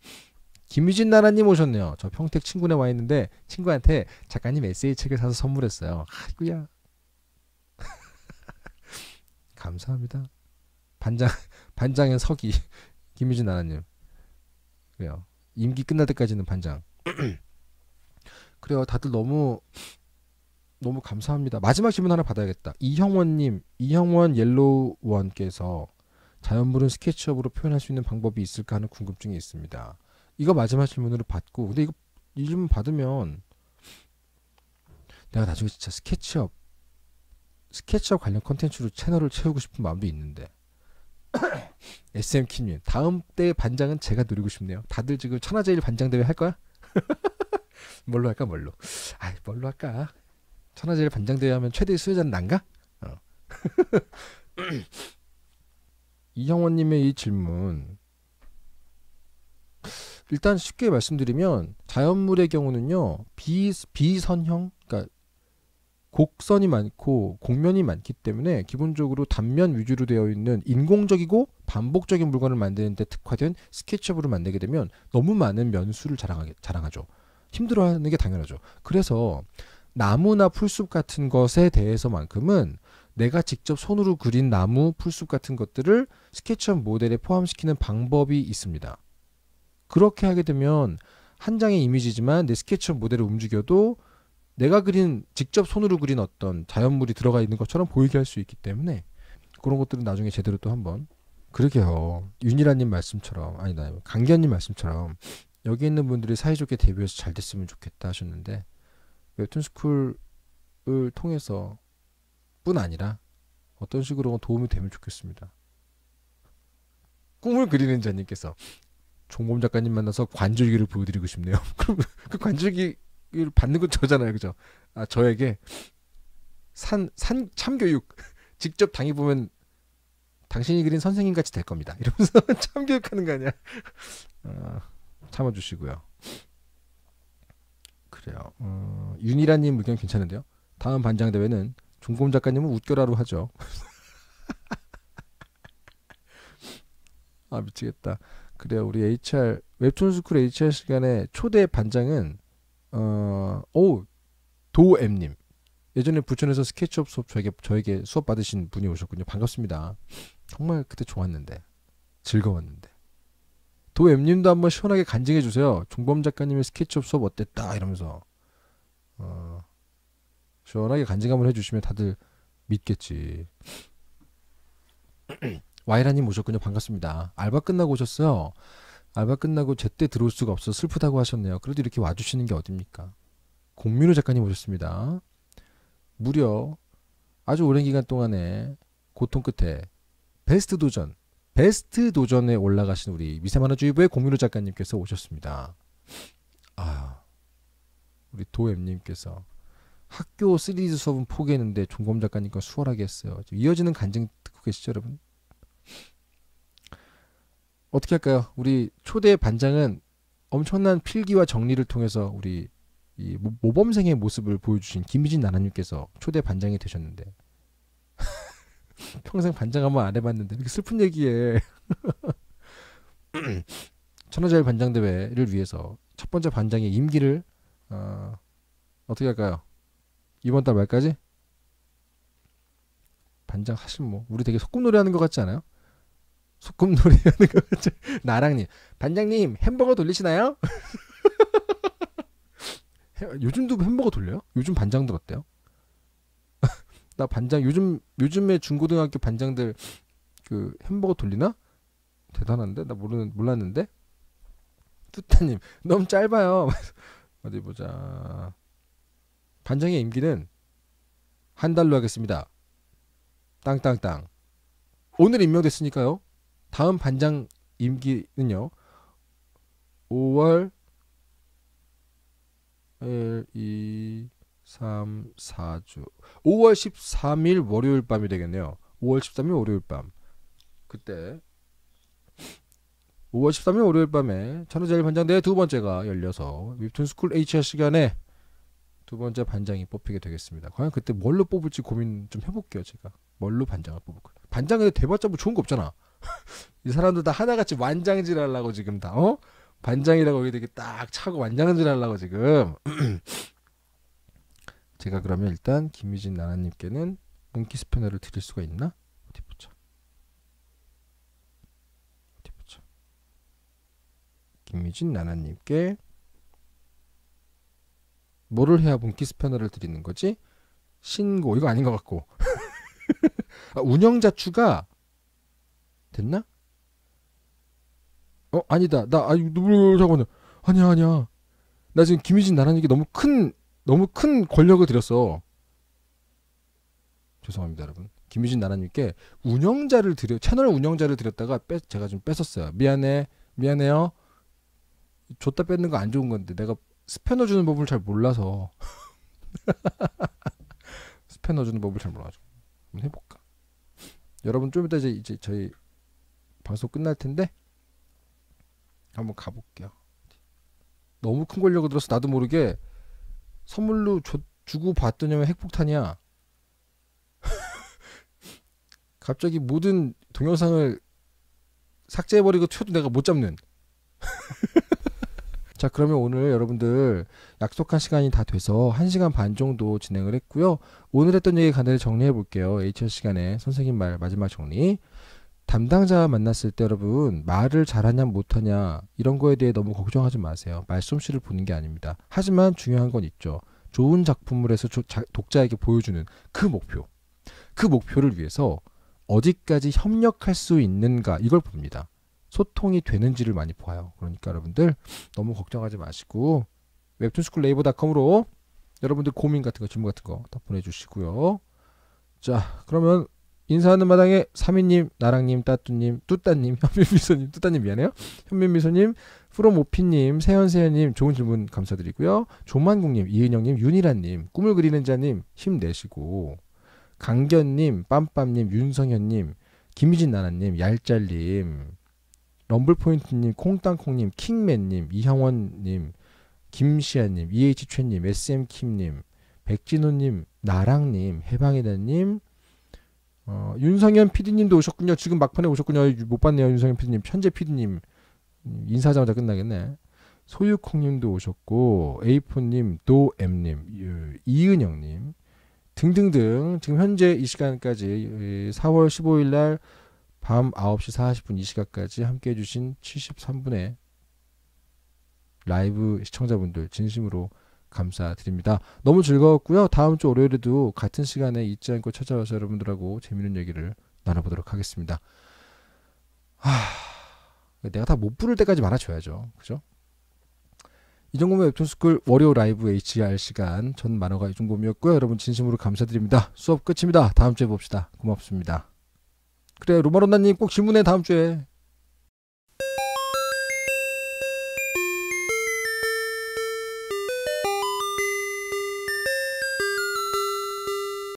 김유진 나라님 오셨네요. 저 평택 친구네 와 있는데 친구한테 작가님 에세이 책을 사서 선물했어요. 아이구야 감사합니다. 반장 반장의 서기 김유진 나라님 그래요. 임기 끝날 때까지는 반장. 그래요. 다들 너무 너무 감사합니다. 마지막 질문 하나 받아야겠다. 이형원님, 이형원 옐로우원께서 자연물은 스케치업으로 표현할 수 있는 방법이 있을까 하는 궁금증이 있습니다. 이거 마지막 질문으로 받고, 근데 이거 이 질문 받으면 내가 나중에 진짜 스케치업, 스케치업 관련 컨텐츠로 채널을 채우고 싶은 마음도 있는데 SM 킴님 다음 때 반장은 제가 누리고 싶네요. 다들 지금 천하제일 반장 대회 할 거야? 뭘로 할까 뭘로? 아 뭘로 할까? 천하제일 반장 대회 하면 최대 수혜자는 난가? 어. 이형원님의 이 질문 일단 쉽게 말씀드리면 자연물의 경우는요 비, 비선형 곡선이 많고 곡면이 많기 때문에 기본적으로 단면 위주로 되어 있는 인공적이고 반복적인 물건을 만드는 데 특화된 스케치업으로 만들게 되면 너무 많은 면수를 자랑하, 게 자랑하죠. 힘들어하는 게 당연하죠. 그래서 나무나 풀숲 같은 것에 대해서만큼은 내가 직접 손으로 그린 나무, 풀숲 같은 것들을 스케치업 모델에 포함시키는 방법이 있습니다. 그렇게 하게 되면 한 장의 이미지지만 내 스케치업 모델을 움직여도 내가 그린 직접 손으로 그린 어떤 자연물이 들어가 있는 것처럼 보이게 할 수 있기 때문에 그런 것들은 나중에 제대로 또 한번 그러게요 윤이라님 말씀처럼 아니다 강기현님 말씀처럼 여기 있는 분들이 사이좋게 데뷔해서 잘 됐으면 좋겠다 하셨는데 웹툰스쿨을 통해서 뿐 아니라 어떤 식으로 도움이 되면 좋겠습니다 꿈을 그리는 자님께서 종범 작가님 만나서 관절기를 보여드리고 싶네요. 그럼 그 관절기 이걸 받는 건 저잖아요, 그죠? 아 저에게 산 산 참교육 직접 당해 보면 당신이 그린 선생님 같이 될 겁니다. 이러면서 참교육하는 거 아니야? 아, 참아주시고요. 그래요. 어, 윤이라님 의견 괜찮은데요. 다음 반장 대회는 종곰 작가님은 웃겨라로 하죠. 아 미치겠다. 그래요. 우리 HR 웹툰 스쿨 HR 시간에 초대 반장은 어, 오 도엠님 예전에 부천에서 스케치업 수업 저에게 저에게 수업 받으신 분이 오셨군요. 반갑습니다. 정말 그때 좋았는데 즐거웠는데 도엠님도 한번 시원하게 간증해 주세요. 종범 작가님의 스케치업 수업 어땠다 이러면서 어, 시원하게 간증 한번 해주시면 다들 믿겠지. 와이라님 오셨군요. 반갑습니다. 알바 끝나고 오셨어요. 알바 끝나고 제때 들어올 수가 없어 슬프다고 하셨네요. 그래도 이렇게 와주시는 게 어딥니까? 공민호 작가님 오셨습니다. 무려 아주 오랜 기간 동안에 고통 끝에 베스트 도전, 베스트 도전에 올라가신 우리 미세만화주의보의 공민호 작가님께서 오셨습니다. 아, 우리 도엠님께서 학교 3D 수업은 포기했는데 종검 작가님과 수월하게 했어요. 이어지는 간증 듣고 계시죠, 여러분? 어떻게 할까요? 우리 초대 반장은 엄청난 필기와 정리를 통해서 우리 이 모범생의 모습을 보여주신 김희진 나나님께서 초대 반장이 되셨는데 평생 반장 한번 안 해봤는데 이렇게 슬픈 얘기에 천하제일 반장 대회를 위해서 첫 번째 반장의 임기를 어, 어떻게 할까요? 이번 달 말까지 반장 하실뭐 우리 되게 소꿉놀이 하는 것 같지 않아요? 소꿉놀이 하는 거죠. 나랑님, 반장님 햄버거 돌리시나요? 요즘도 햄버거 돌려요? 요즘 반장들 어때요? 나 반장 요즘 요즘에 중고등학교 반장들 그 햄버거 돌리나? 대단한데 나 모르는 몰랐는데. 뚜타님 너무 짧아요. 어디 보자. 반장의 임기는 한 달로 하겠습니다. 땅땅땅. 오늘 임명됐으니까요. 다음 반장 임기는요. 5월 1, 2, 3, 4주 5월 13일 월요일 밤이 되겠네요. 5월 13일 월요일 밤 그때 5월 13일 월요일 밤에 천우제일 반장대두 번째가 열려서 웹툰스쿨 HR 시간에 두 번째 반장이 뽑히게 되겠습니다. 과연 그때 뭘로 뽑을지 고민 좀 해볼게요, 제가. 뭘로 반장을 뽑을까? 반장에 대봤자 뭐 좋은 거 없잖아. 이 사람들 다 하나같이 완장질 하려고 지금 다 어? 반장이라고 여기되게딱 차고 완장질 하려고 지금 제가 그러면 일단 김유진 나나님께는 몽키 스패너를 드릴 수가 있나? 어디 보자. 어디 보자. 김유진 나나님께 뭐를 해야 몽키 스패너를 드리는 거지? 신고 이거 아닌 것 같고 아, 운영자 추가 됐나? 어 아니다 나 아니 눈물 자고 아니야 아니야 나 지금 김유진 나란히게 너무 큰 너무 큰 권력을 드렸어 죄송합니다 여러분 김유진 나란님께 운영자를 드려 채널 운영자를 드렸다가 빼, 제가 좀 뺐었어요 미안해 미안해요 줬다 뺏는 거 안 좋은 건데 내가 스패너 주는 법을 잘 몰라서 스패너 주는 법을 잘 몰라가지고 한번 해볼까 여러분 좀 이따 이제, 이제 저희 방송 끝날 텐데 한번 가볼게요. 너무 큰 권력을 들어서 나도 모르게 선물로 줘, 주고 받더냐면 핵폭탄이야. 갑자기 모든 동영상을 삭제해버리고 쳐도 내가 못 잡는. 자, 그러면 오늘 여러분들 약속한 시간이 다 돼서 1시간 반 정도 진행을 했고요. 오늘 했던 얘기 간단히 정리해 볼게요. HR 시간에 선생님 말 마지막 정리. 담당자 만났을 때 여러분 말을 잘하냐 못하냐 이런 거에 대해 너무 걱정하지 마세요. 말솜씨를 보는 게 아닙니다. 하지만 중요한 건 있죠. 좋은 작품을 해서 독자에게 보여주는 그 목표. 그 목표를 위해서 어디까지 협력할 수 있는가 이걸 봅니다. 소통이 되는지를 많이 봐요. 그러니까 여러분들 너무 걱정하지 마시고 웹툰스쿨 네이버닷컴으로 여러분들 고민 같은 거 질문 같은 거 다 보내주시고요. 자 그러면 인사하는 마당에 사미님, 나랑님, 따뚜님, 뚜따님, 현민미소님, 뚜따님 미안해요. 현민미소님, 프로모피님, 세현세현님 좋은 질문 감사드리고요. 조만국님, 이은영님, 윤이란님, 꿈을 그리는 자님 힘내시고 강견님, 빰빰님, 윤성현님, 김유진 나나님, 얄짤님, 럼블포인트님, 콩땅콩님, 킹맨님, 이형원님, 김시아님, EH최님, SM킴님, 백진호님, 나랑님, 해방이다님, 어, 윤성현 PD님도 오셨군요. 지금 막판에 오셨군요. 못 봤네요, 윤성현 PD님. 현재 PD님 인사하자마자 끝나겠네. 소유콩님도 오셨고 에이포님, 도엠님, 이은영님 등등등 지금 현재 이 시간까지 4월 15일 날 밤 9시 40분 이 시간까지 함께해 주신 73분의 라이브 시청자분들 진심으로 감사드립니다. 너무 즐거웠고요. 다음 주 월요일에도 같은 시간에 잊지 않고 찾아와서 여러분들하고 재밌는 얘기를 나눠보도록 하겠습니다. 하... 내가 다 못 부를 때까지 말아줘야죠. 그죠? 이종범의 웹툰스쿨 월요 라이브 HR 시간 전 만화가 이종범이었고요. 여러분 진심으로 감사드립니다. 수업 끝입니다. 다음 주에 봅시다. 고맙습니다. 그래 로마론다님 꼭 질문해 다음 주에.